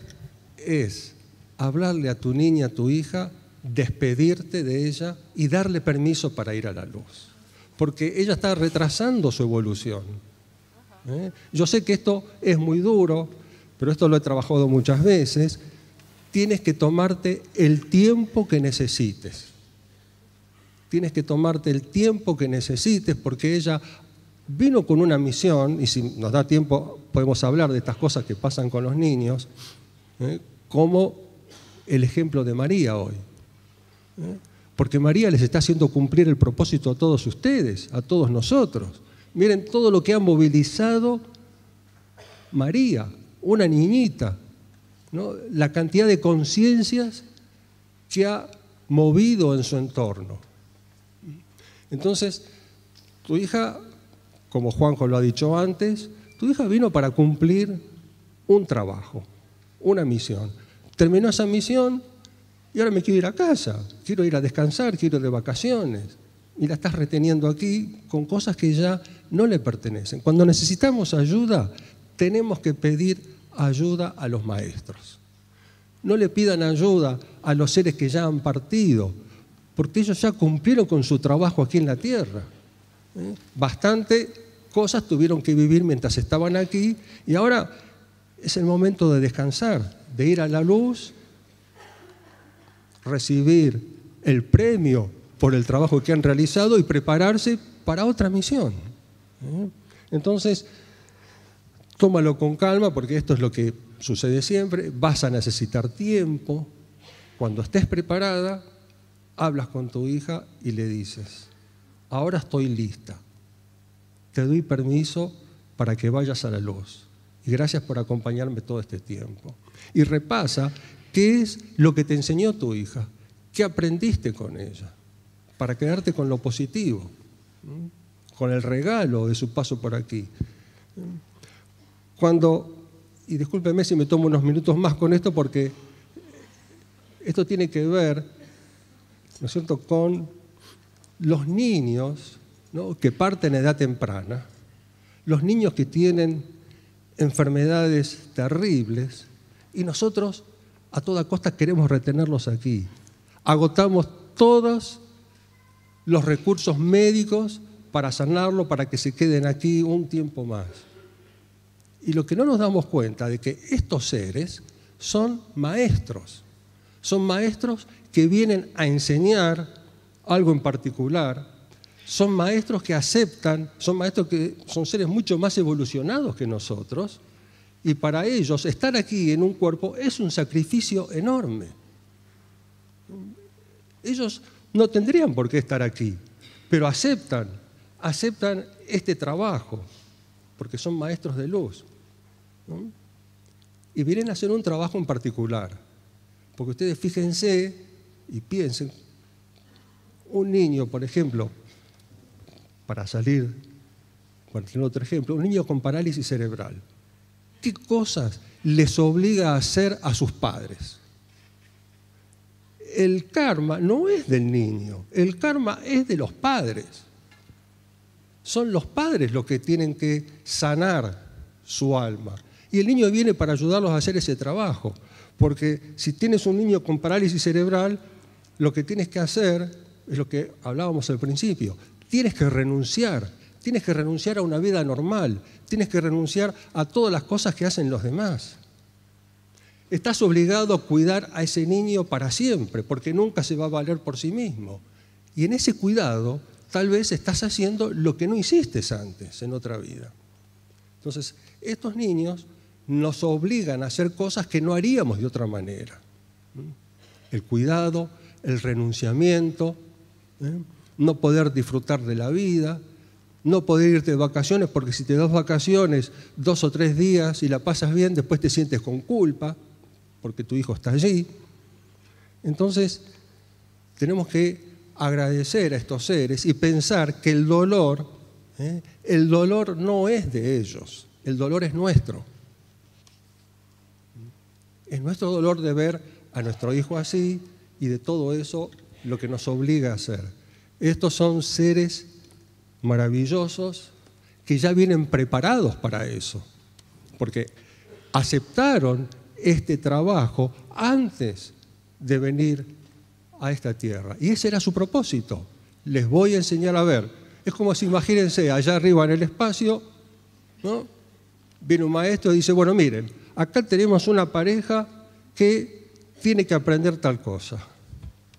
es hablarle a tu niña, a tu hija, despedirte de ella y darle permiso para ir a la luz, porque ella está retrasando su evolución. ¿eh? Yo sé que esto es muy duro, pero esto lo he trabajado muchas veces. Tienes que tomarte el tiempo que necesites. Tienes que tomarte el tiempo que necesites porque ella vino con una misión, y si nos da tiempo podemos hablar de estas cosas que pasan con los niños, ¿eh? como el ejemplo de María hoy. ¿eh? Porque María les está haciendo cumplir el propósito a todos ustedes, a todos nosotros. Miren todo lo que ha movilizado María, una niñita, la cantidad de conciencias que ha movido en su entorno. Entonces, tu hija, como Juanjo lo ha dicho antes, tu hija vino para cumplir un trabajo, una misión. Terminó esa misión y ahora me quiero ir a casa, quiero ir a descansar, quiero ir de vacaciones. Y la estás reteniendo aquí con cosas que ya no le pertenecen. Cuando necesitamos ayuda, tenemos que pedir ayuda a los maestros. No le pidan ayuda a los seres que ya han partido, porque ellos ya cumplieron con su trabajo aquí en la tierra. ¿Eh? Bastante cosas tuvieron que vivir mientras estaban aquí y ahora es el momento de descansar, de ir a la luz, recibir el premio por el trabajo que han realizado y prepararse para otra misión. ¿Mm? Entonces, tómalo con calma porque esto es lo que sucede siempre. Vas a necesitar tiempo. Cuando estés preparada, hablas con tu hija y le dices, ahora estoy lista. Te doy permiso para que vayas a la luz. Y gracias por acompañarme todo este tiempo. Y repasa qué es lo que te enseñó tu hija, qué aprendiste con ella, para quedarte con lo positivo. ¿Mm? con el regalo de su paso por aquí. Cuando, y discúlpeme si me tomo unos minutos más con esto porque esto tiene que ver, ¿no es cierto?, con los niños que parten a edad temprana, los niños que tienen enfermedades terribles y nosotros a toda costa queremos retenerlos aquí. Agotamos todos los recursos médicos para sanarlo, para que se queden aquí un tiempo más. Y lo que no nos damos cuenta de que estos seres son maestros, son maestros que vienen a enseñar algo en particular, son maestros que aceptan, son maestros que son seres mucho más evolucionados que nosotros, y para ellos estar aquí en un cuerpo es un sacrificio enorme. Ellos no tendrían por qué estar aquí, pero aceptan aceptan este trabajo, porque son maestros de luz. Y vienen a hacer un trabajo en particular, porque ustedes fíjense y piensen, un niño, por ejemplo, para salir, para otro ejemplo, un niño con parálisis cerebral, ¿qué cosas les obliga a hacer a sus padres? El karma no es del niño, el karma es de los padres. Son los padres los que tienen que sanar su alma. Y el niño viene para ayudarlos a hacer ese trabajo. Porque si tienes un niño con parálisis cerebral, lo que tienes que hacer es lo que hablábamos al principio. Tienes que renunciar. Tienes que renunciar a una vida normal. Tienes que renunciar a todas las cosas que hacen los demás. Estás obligado a cuidar a ese niño para siempre, porque nunca se va a valer por sí mismo. Y en ese cuidado tal vez estás haciendo lo que no hiciste antes en otra vida. Entonces, estos niños nos obligan a hacer cosas que no haríamos de otra manera. El cuidado, el renunciamiento, ¿eh? no poder disfrutar de la vida, no poder irte de vacaciones, porque si te das vacaciones dos o tres días y la pasas bien, después te sientes con culpa, porque tu hijo está allí. Entonces, tenemos que agradecer a estos seres y pensar que el dolor, ¿eh? el dolor no es de ellos, el dolor es nuestro. Es nuestro dolor de ver a nuestro hijo así y de todo eso lo que nos obliga a hacer. Estos son seres maravillosos que ya vienen preparados para eso, porque aceptaron este trabajo antes de venir a esta tierra. Y ese era su propósito. Les voy a enseñar a ver. Es como si imagínense allá arriba en el espacio, ¿no? Viene un maestro y dice, bueno, miren, acá tenemos una pareja que tiene que aprender tal cosa.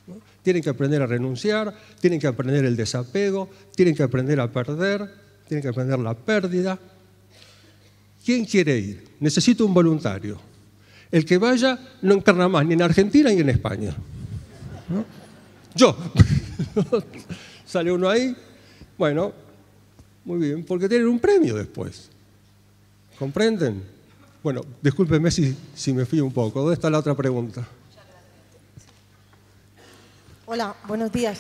Tiene Tienen que aprender a renunciar, tienen que aprender el desapego, tienen que aprender a perder, tienen que aprender la pérdida. ¿Quién quiere ir? Necesito un voluntario. El que vaya no encarna más ni en Argentina ni en España. Yo. Sale uno ahí, bueno, muy bien, porque tienen un premio después. ¿Comprenden? Bueno, discúlpenme si, si me fui un poco. ¿Dónde está la otra pregunta? Hola, buenos días.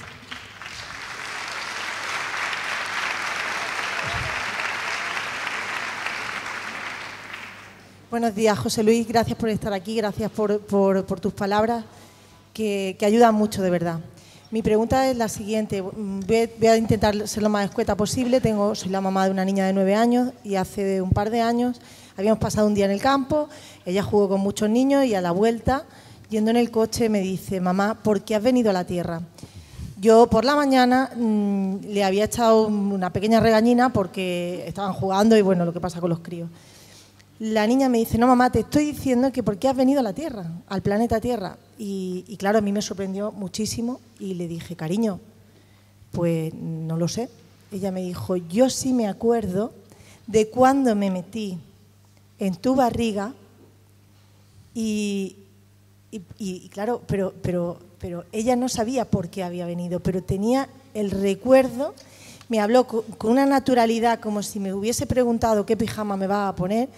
Buenos días, José Luis. Gracias por estar aquí, gracias por tus palabras que, ayudan mucho de verdad. Mi pregunta es la siguiente. Voy a intentar ser lo más escueta posible. Tengo, soy la mamá de una niña de nueve años y hace un par de años habíamos pasado un día en el campo. Ella jugó con muchos niños y a la vuelta, yendo en el coche, me dice, mamá, ¿por qué has venido a la tierra? Yo por la mañana mm, le había echado una pequeña regañina porque estaban jugando y bueno, lo que pasa con los críos la niña me dice, no mamá, te estoy diciendo que por qué has venido a la Tierra, al planeta Tierra. Y, claro, a mí me sorprendió muchísimo y le dije, cariño, pues no lo sé. Ella me dijo, yo sí me acuerdo de cuando me metí en tu barriga y, claro, pero, pero, pero ella no sabía por qué había venido, pero tenía el recuerdo me habló con una naturalidad como si me hubiese preguntado qué pijama me va a poner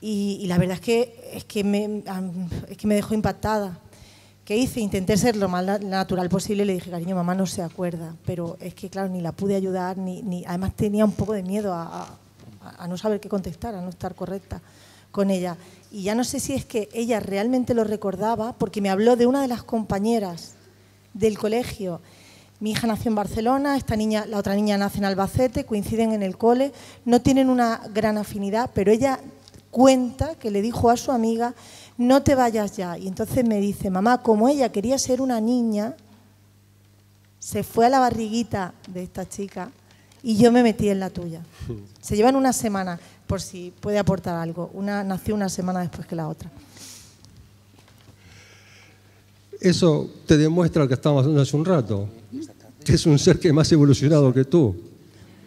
y, la verdad es que, es, que me, es que me dejó impactada. ¿Qué hice? Intenté ser lo más natural posible. Le dije, cariño, mamá no se acuerda. Pero es que, claro, ni la pude ayudar, ni, ni además tenía un poco de miedo a, a no saber qué contestar, a no estar correcta con ella. Y ya no sé si es que ella realmente lo recordaba, porque me habló de una de las compañeras del colegio. Mi hija nació en Barcelona, esta niña, la otra niña nace en Albacete, coinciden en el cole, no tienen una gran afinidad, pero ella cuenta que le dijo a su amiga, no te vayas ya. Y entonces me dice, mamá, como ella quería ser una niña, se fue a la barriguita de esta chica y yo me metí en la tuya. Hmm. Se llevan una semana, por si puede aportar algo. Una nació una semana después que la otra. Eso te demuestra lo que estábamos haciendo hace un rato, que es un ser que es más evolucionado que tú.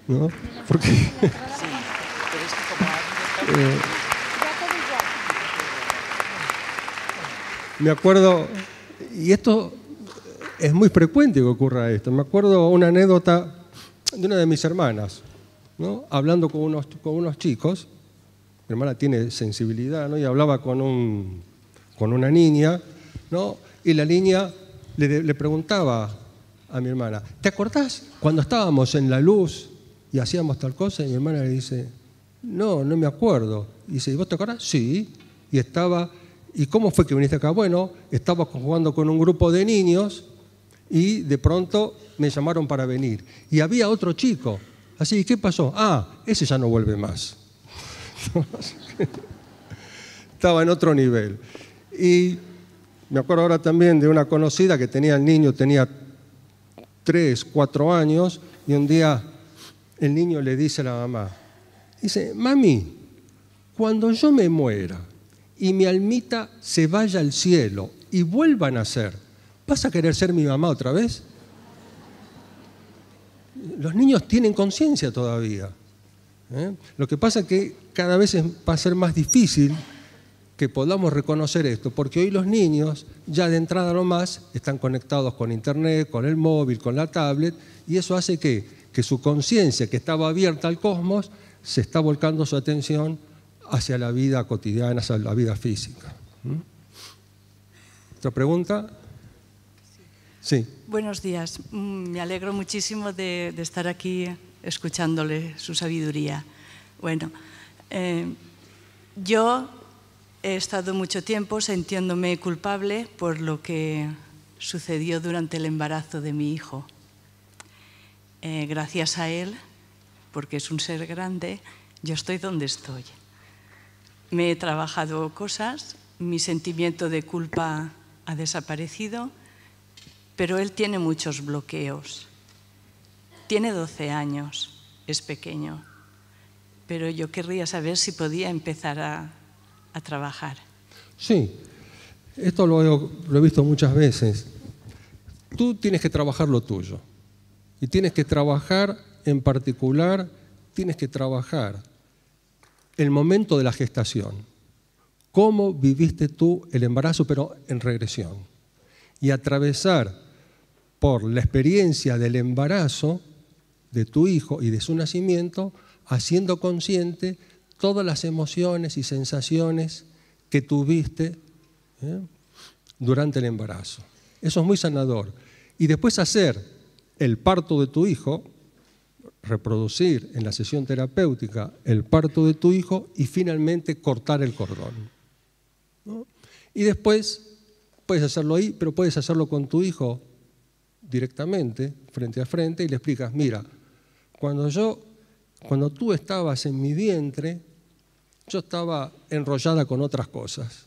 ¿no? Porque... Me acuerdo, y esto es muy frecuente que ocurra esto, me acuerdo una anécdota de una de mis hermanas, ¿no? hablando con unos, con unos chicos, mi hermana tiene sensibilidad, y hablaba con, con una niña, ¿no? y la niña le, le preguntaba a mi hermana, ¿te acordás cuando estábamos en la luz y hacíamos tal cosa? Y mi hermana le dice, no, no me acuerdo. Y dice, ¿y vos te acordás? Sí. Y estaba ¿Y cómo fue que viniste acá? Bueno, estaba jugando con un grupo de niños y de pronto me llamaron para venir. Y había otro chico. Así, ¿qué pasó? Ah, ese ya no vuelve más. estaba en otro nivel. Y me acuerdo ahora también de una conocida que tenía el niño, tenía tres, cuatro años, y un día el niño le dice a la mamá, dice, mami, cuando yo me muera, y mi almita se vaya al cielo y vuelva a nacer. ¿Vas a querer ser mi mamá otra vez? Los niños tienen conciencia todavía. ¿eh? Lo que pasa es que cada vez va a ser más difícil que podamos reconocer esto, porque hoy los niños ya de entrada más, están conectados con Internet, con el móvil, con la tablet, y eso hace que su conciencia, que estaba abierta al cosmos, se está volcando su atención hacia la vida cotidiana, hacia la vida física. ¿Mm? ¿Otra pregunta? Sí. Buenos días. Mm, me alegro muchísimo de, estar aquí escuchándole su sabiduría. Bueno, eh, yo he estado mucho tiempo sintiéndome culpable por lo que sucedió durante el embarazo de mi hijo. Eh, gracias a él, porque es un ser grande, yo estoy donde estoy me he trabajado cosas, mi sentimiento de culpa ha desaparecido, pero él tiene muchos bloqueos. Tiene 12 años, es pequeño, pero yo querría saber si podía empezar a, trabajar. Sí, esto lo he, lo he visto muchas veces. Tú tienes que trabajar lo tuyo y tienes que trabajar en particular, tienes que trabajar el momento de la gestación. ¿Cómo viviste tú el embarazo, pero en regresión? Y atravesar por la experiencia del embarazo de tu hijo y de su nacimiento, haciendo consciente todas las emociones y sensaciones que tuviste ¿eh? durante el embarazo. Eso es muy sanador. Y después hacer el parto de tu hijo, reproducir en la sesión terapéutica el parto de tu hijo y finalmente cortar el cordón. Y después puedes hacerlo ahí, pero puedes hacerlo con tu hijo directamente, frente a frente, y le explicas, mira, cuando yo, cuando tú estabas en mi vientre, yo estaba enrollada con otras cosas,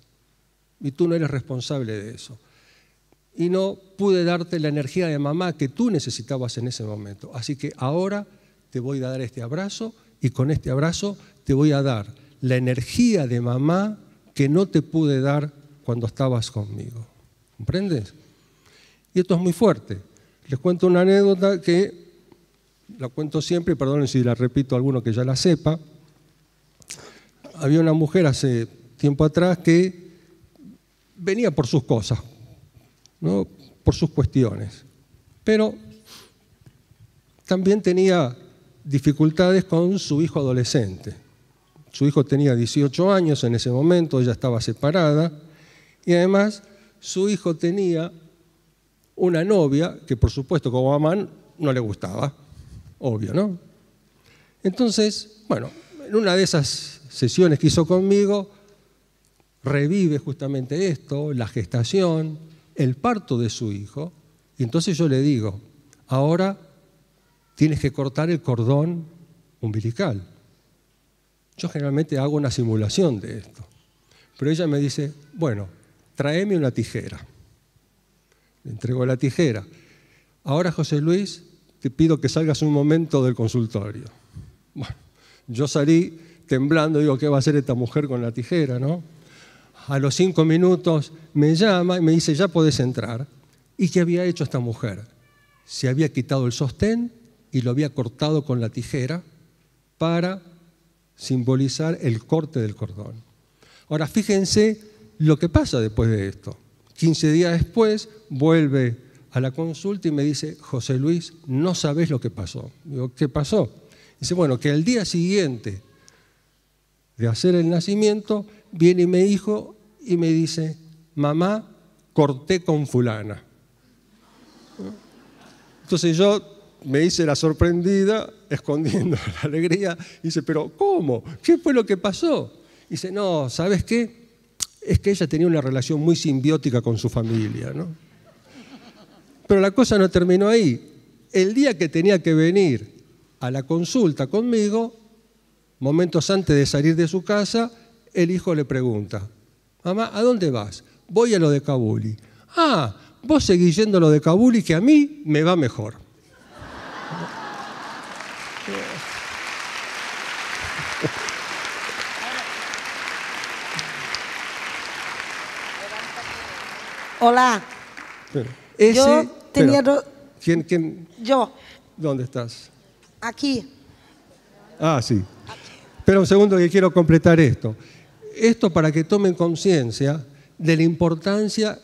y tú no eres responsable de eso. Y no pude darte la energía de mamá que tú necesitabas en ese momento. Así que ahora te voy a dar este abrazo y con este abrazo te voy a dar la energía de mamá que no te pude dar cuando estabas conmigo. ¿Comprendes? Y esto es muy fuerte. Les cuento una anécdota que la cuento siempre, perdonen si la repito a alguno que ya la sepa. Había una mujer hace tiempo atrás que venía por sus cosas, ¿no? por sus cuestiones, pero también tenía dificultades con su hijo adolescente. Su hijo tenía 18 años en ese momento, ella estaba separada, y además su hijo tenía una novia que por supuesto como mamá no le gustaba, obvio, ¿no? Entonces, bueno, en una de esas sesiones que hizo conmigo, revive justamente esto, la gestación, el parto de su hijo, y entonces yo le digo, ahora tienes que cortar el cordón umbilical. Yo generalmente hago una simulación de esto. Pero ella me dice, bueno, tráeme una tijera. Le entrego la tijera. Ahora, José Luis, te pido que salgas un momento del consultorio. Bueno, yo salí temblando, digo, ¿qué va a hacer esta mujer con la tijera, no? A los cinco minutos me llama y me dice, ya podés entrar. ¿Y qué había hecho esta mujer? Se había quitado el sostén y lo había cortado con la tijera para simbolizar el corte del cordón. Ahora fíjense lo que pasa después de esto. 15 días después vuelve a la consulta y me dice, José Luis, no sabes lo que pasó. Digo, ¿qué pasó? Dice, bueno, que el día siguiente de hacer el nacimiento, viene mi hijo y me dice, mamá, corté con fulana. Entonces yo me hice la sorprendida, escondiendo la alegría. Dice, pero ¿cómo? ¿Qué fue lo que pasó? Dice, no, ¿sabes qué? Es que ella tenía una relación muy simbiótica con su familia, Pero la cosa no terminó ahí. El día que tenía que venir a la consulta conmigo, momentos antes de salir de su casa, el hijo le pregunta, mamá, ¿a dónde vas? Voy a lo de Kabuli. Ah, vos seguís yendo a lo de Kabuli que a mí me va mejor. Hola. Eh, yo tenía. ¿Quién? Yo. ¿Dónde estás? Aquí. Ah, sí. Pero un segundo que quiero completar esto. Esto para que tomen conciencia de la importancia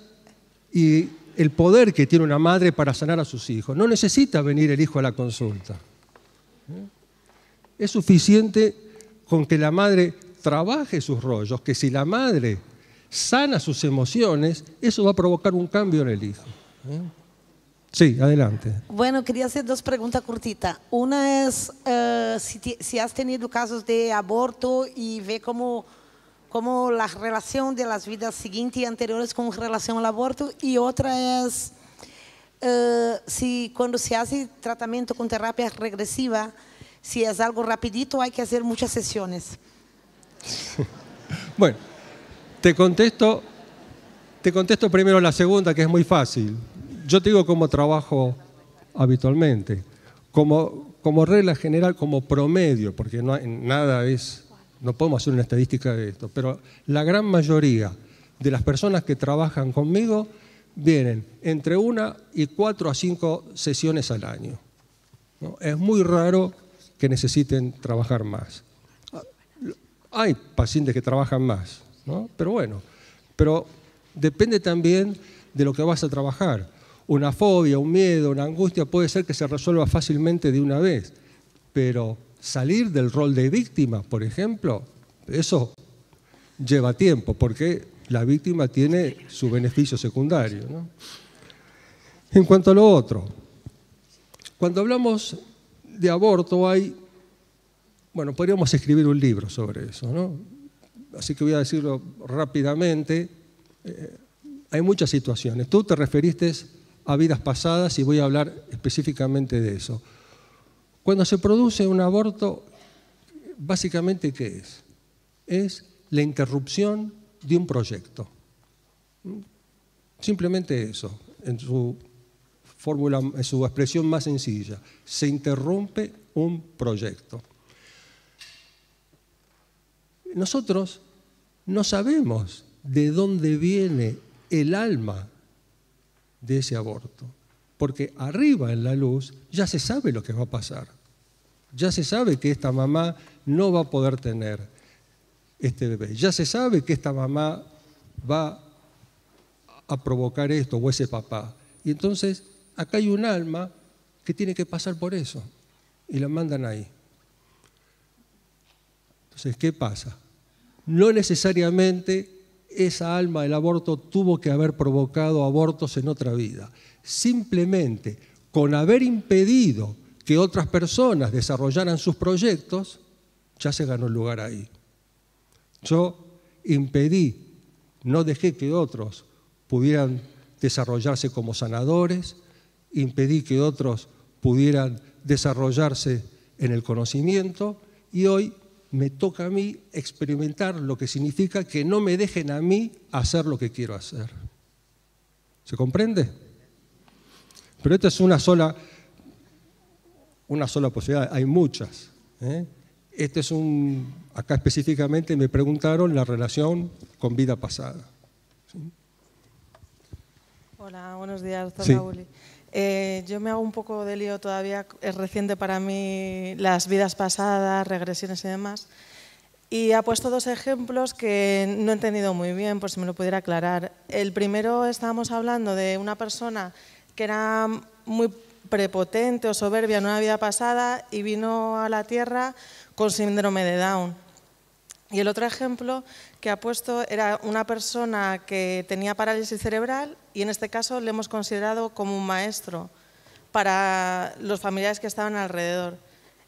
y el poder que tiene una madre para sanar a sus hijos. No necesita venir el hijo a la consulta. ¿Eh? Es suficiente con que la madre trabaje sus rollos, que si la madre sana sus emociones, eso va a provocar un cambio en el hijo. ¿Eh? Sí, adelante. Bueno, quería hacer dos preguntas cortitas. Una es eh, si, si, has tenido casos de aborto y ve cómo como la relación de las vidas siguientes y anteriores con relación al aborto y otra es eh, si cuando se hace tratamiento con terapia regresiva, si es algo rapidito hay que hacer muchas sesiones. bueno, te contesto, te contesto primero la segunda que es muy fácil. Yo te digo cómo trabajo habitualmente, como, como regla general, como promedio, porque nada es no podemos hacer una estadística de esto, pero la gran mayoría de las personas que trabajan conmigo vienen entre una y cuatro a cinco sesiones al año. Es muy raro que necesiten trabajar más. Hay pacientes que trabajan más, ¿no? pero bueno, pero depende también de lo que vas a trabajar. Una fobia, un miedo, una angustia puede ser que se resuelva fácilmente de una vez, pero salir del rol de víctima, por ejemplo, eso lleva tiempo, porque la víctima tiene su beneficio secundario. En cuanto a lo otro, cuando hablamos de aborto hay, bueno, podríamos escribir un libro sobre eso, ¿no? Así que voy a decirlo rápidamente. Eh, hay muchas situaciones. Tú te referiste a vidas pasadas y voy a hablar específicamente de eso. Cuando se produce un aborto, básicamente, ¿qué es? Es la interrupción de un proyecto. Simplemente eso, en su fórmula, en su expresión más sencilla. Se interrumpe un proyecto. Nosotros no sabemos de dónde viene el alma de ese aborto, porque arriba en la luz ya se sabe lo que va a pasar ya se sabe que esta mamá no va a poder tener este bebé. Ya se sabe que esta mamá va a provocar esto o ese papá. Y entonces acá hay un alma que tiene que pasar por eso y la mandan ahí. Entonces, ¿qué pasa? No necesariamente esa alma del aborto tuvo que haber provocado abortos en otra vida. Simplemente con haber impedido que otras personas desarrollaran sus proyectos, ya se ganó el lugar ahí. Yo impedí, no dejé que otros pudieran desarrollarse como sanadores, impedí que otros pudieran desarrollarse en el conocimiento y hoy me toca a mí experimentar lo que significa que no me dejen a mí hacer lo que quiero hacer. ¿Se comprende? Pero esta es una sola una sola posibilidad, hay muchas. ¿eh? Este es un, acá específicamente me preguntaron la relación con vida pasada. Hola, buenos días, doctor Raúl. Eh, yo me hago un poco de lío todavía, es reciente para mí las vidas pasadas, regresiones y demás. Y ha puesto dos ejemplos que no he entendido muy bien, por si me lo pudiera aclarar. El primero estábamos hablando de una persona que era muy prepotente o soberbia en una vida pasada y vino a la tierra con síndrome de Down. Y el otro ejemplo que ha puesto era una persona que tenía parálisis cerebral y en este caso le hemos considerado como un maestro para los familiares que estaban alrededor.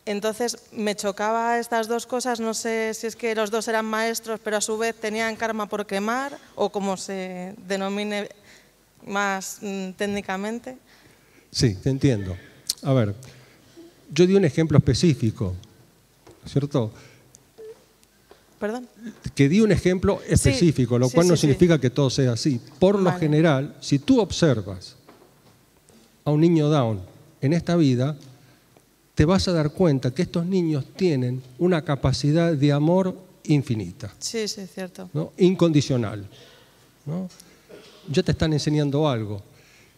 Entonces me chocaba estas dos cosas, no sé si es que los dos eran maestros, pero a su vez tenían karma por quemar o como se denomine más mm, técnicamente. Sí, te entiendo. A ver, yo di un ejemplo específico, ¿cierto? ¿Perdón? Que di un ejemplo específico, lo cual no significa que todo sea así. Por lo general, si tú observas a un niño down en esta vida, te vas a dar cuenta que estos niños tienen una capacidad de amor infinita. Sí, sí, cierto. Incondicional. ¿no? Ya te están enseñando algo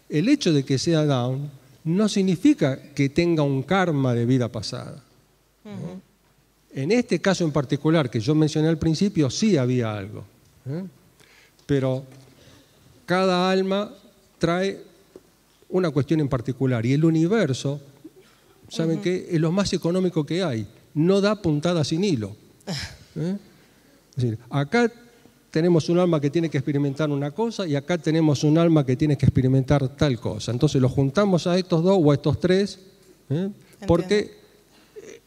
el hecho de que sea down no significa que tenga un karma de vida pasada. En este caso en particular que yo mencioné al principio, sí había algo. ¿eh? Pero cada alma trae una cuestión en particular y el universo, ¿saben qué? Es lo más económico que hay. No da puntada sin hilo. ¿eh? Es decir, acá tenemos un alma que tiene que experimentar una cosa y acá tenemos un alma que tiene que experimentar tal cosa. Entonces los juntamos a estos dos o a estos tres ¿Eh? porque eh,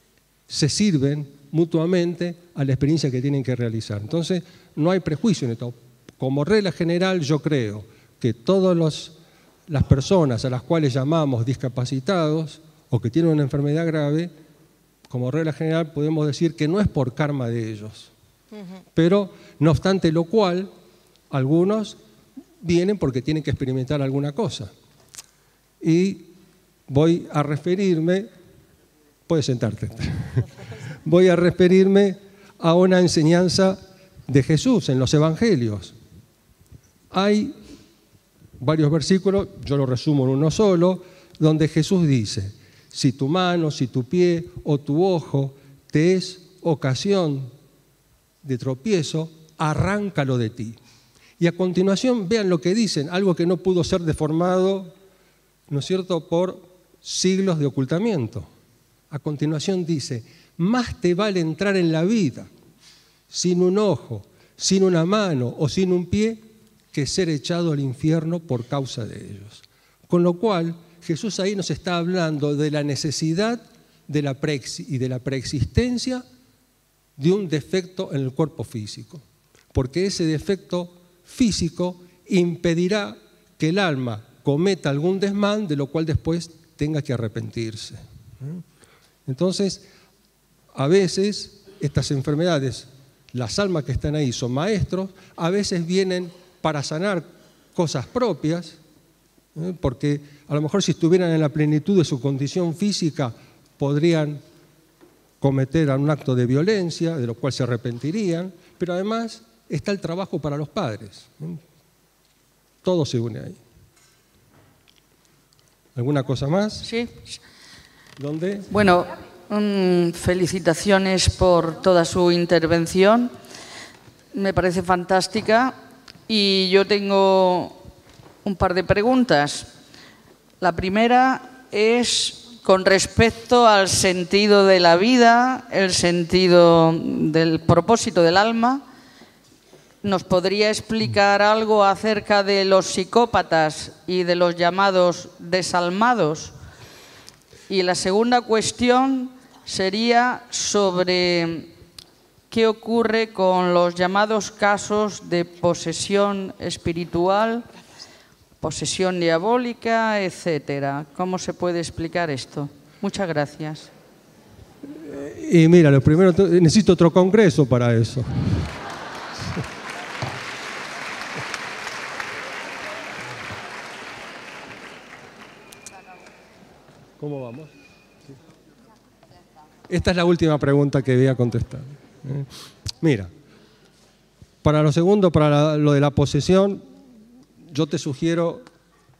se sirven mutuamente a la experiencia que tienen que realizar. Entonces no hay prejuicio en esto. Como regla general yo creo que todas las personas a las cuales llamamos discapacitados o que tienen una enfermedad grave, como regla general podemos decir que no es por karma de ellos pero, no obstante lo cual, algunos vienen porque tienen que experimentar alguna cosa. Y voy a referirme, puedes sentarte, voy a referirme a una enseñanza de Jesús en los Evangelios. Hay varios versículos, yo lo resumo en uno solo, donde Jesús dice, si tu mano, si tu pie o tu ojo te es ocasión de tropiezo, arráncalo de ti. Y a continuación vean lo que dicen, algo que no pudo ser deformado, ¿no es cierto?, por siglos de ocultamiento. A continuación dice, más te vale entrar en la vida sin un ojo, sin una mano o sin un pie, que ser echado al infierno por causa de ellos. Con lo cual, Jesús ahí nos está hablando de la necesidad de la y de la preexistencia de un defecto en el cuerpo físico, porque ese defecto físico impedirá que el alma cometa algún desmán de lo cual después tenga que arrepentirse. ¿eh? Entonces, a veces estas enfermedades, las almas que están ahí son maestros, a veces vienen para sanar cosas propias, ¿eh? porque a lo mejor si estuvieran en la plenitud de su condición física podrían cometeran un acto de violencia, de lo cual se arrepentirían, pero además está el trabajo para los padres. Todo se une ahí. ¿Alguna cosa más? Sí. ¿Dónde? Bueno, mm, felicitaciones por toda su intervención. Me parece fantástica. Y yo tengo un par de preguntas. La primera es con respecto al sentido de la vida, el sentido del propósito del alma. ¿Nos podría explicar algo acerca de los psicópatas y de los llamados desalmados? Y la segunda cuestión sería sobre qué ocurre con los llamados casos de posesión espiritual posesión diabólica, etcétera. ¿Cómo se puede explicar esto? Muchas gracias. Eh, y mira, lo primero, necesito otro congreso para eso. ¿Cómo vamos? Esta es la última pregunta que voy a contestar. ¿eh? Mira, para lo segundo, para lo de la posesión, yo te sugiero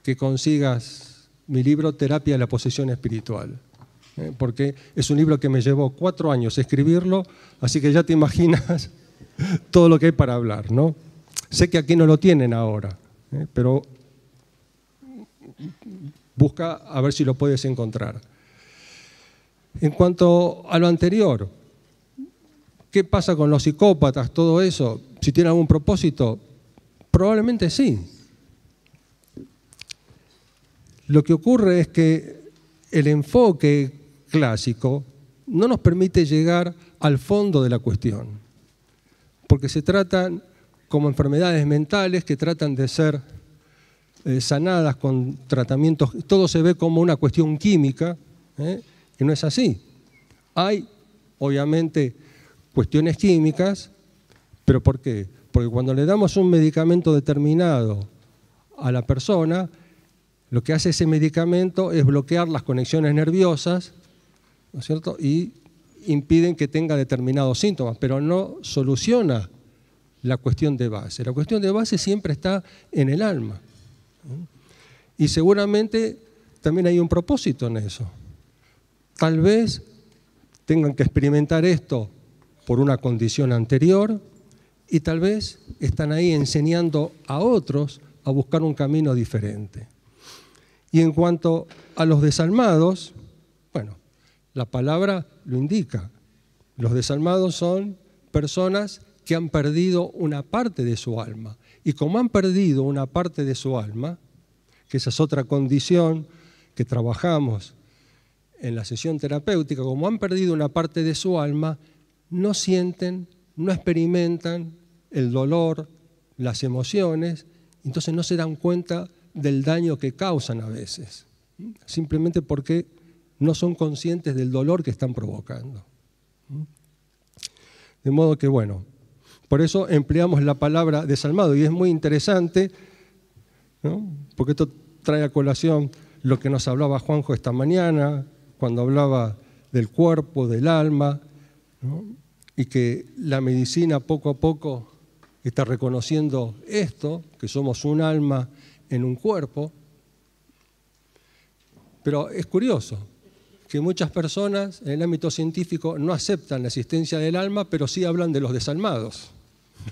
que consigas mi libro Terapia de la Posesión Espiritual, ¿eh? porque es un libro que me llevó cuatro años escribirlo, así que ya te imaginas todo lo que hay para hablar, ¿no? Sé que aquí no lo tienen ahora, ¿eh? pero busca a ver si lo puedes encontrar. En cuanto a lo anterior, ¿qué pasa con los psicópatas, todo eso? Si tiene algún propósito, probablemente sí, lo que ocurre es que el enfoque clásico no nos permite llegar al fondo de la cuestión, porque se tratan como enfermedades mentales que tratan de ser eh, sanadas con tratamientos, todo se ve como una cuestión química, y ¿eh? no es así. Hay, obviamente, cuestiones químicas, pero ¿por qué? Porque cuando le damos un medicamento determinado a la persona, lo que hace ese medicamento es bloquear las conexiones nerviosas, cierto? Y impiden que tenga determinados síntomas, pero no soluciona la cuestión de base. La cuestión de base siempre está en el alma. Y seguramente también hay un propósito en eso. Tal vez tengan que experimentar esto por una condición anterior y tal vez están ahí enseñando a otros a buscar un camino diferente. Y en cuanto a los desalmados, bueno, la palabra lo indica. Los desalmados son personas que han perdido una parte de su alma. Y como han perdido una parte de su alma, que esa es otra condición que trabajamos en la sesión terapéutica, como han perdido una parte de su alma, no sienten, no experimentan el dolor, las emociones, entonces no se dan cuenta del daño que causan a veces, simplemente porque no son conscientes del dolor que están provocando. De modo que, bueno, por eso empleamos la palabra desalmado y es muy interesante, porque esto trae a colación lo que nos hablaba Juanjo esta mañana, cuando hablaba del cuerpo, del alma, y que la medicina poco a poco está reconociendo esto, que somos un alma en un cuerpo. Pero es curioso que muchas personas en el ámbito científico no aceptan la existencia del alma, pero sí hablan de los desalmados.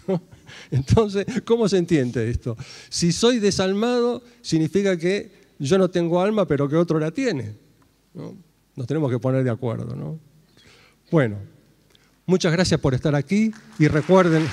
Entonces, ¿cómo se entiende esto? Si soy desalmado, significa que yo no tengo alma, pero que otro la tiene. Nos tenemos que poner de acuerdo. ¿no? Bueno, muchas gracias por estar aquí y recuerden...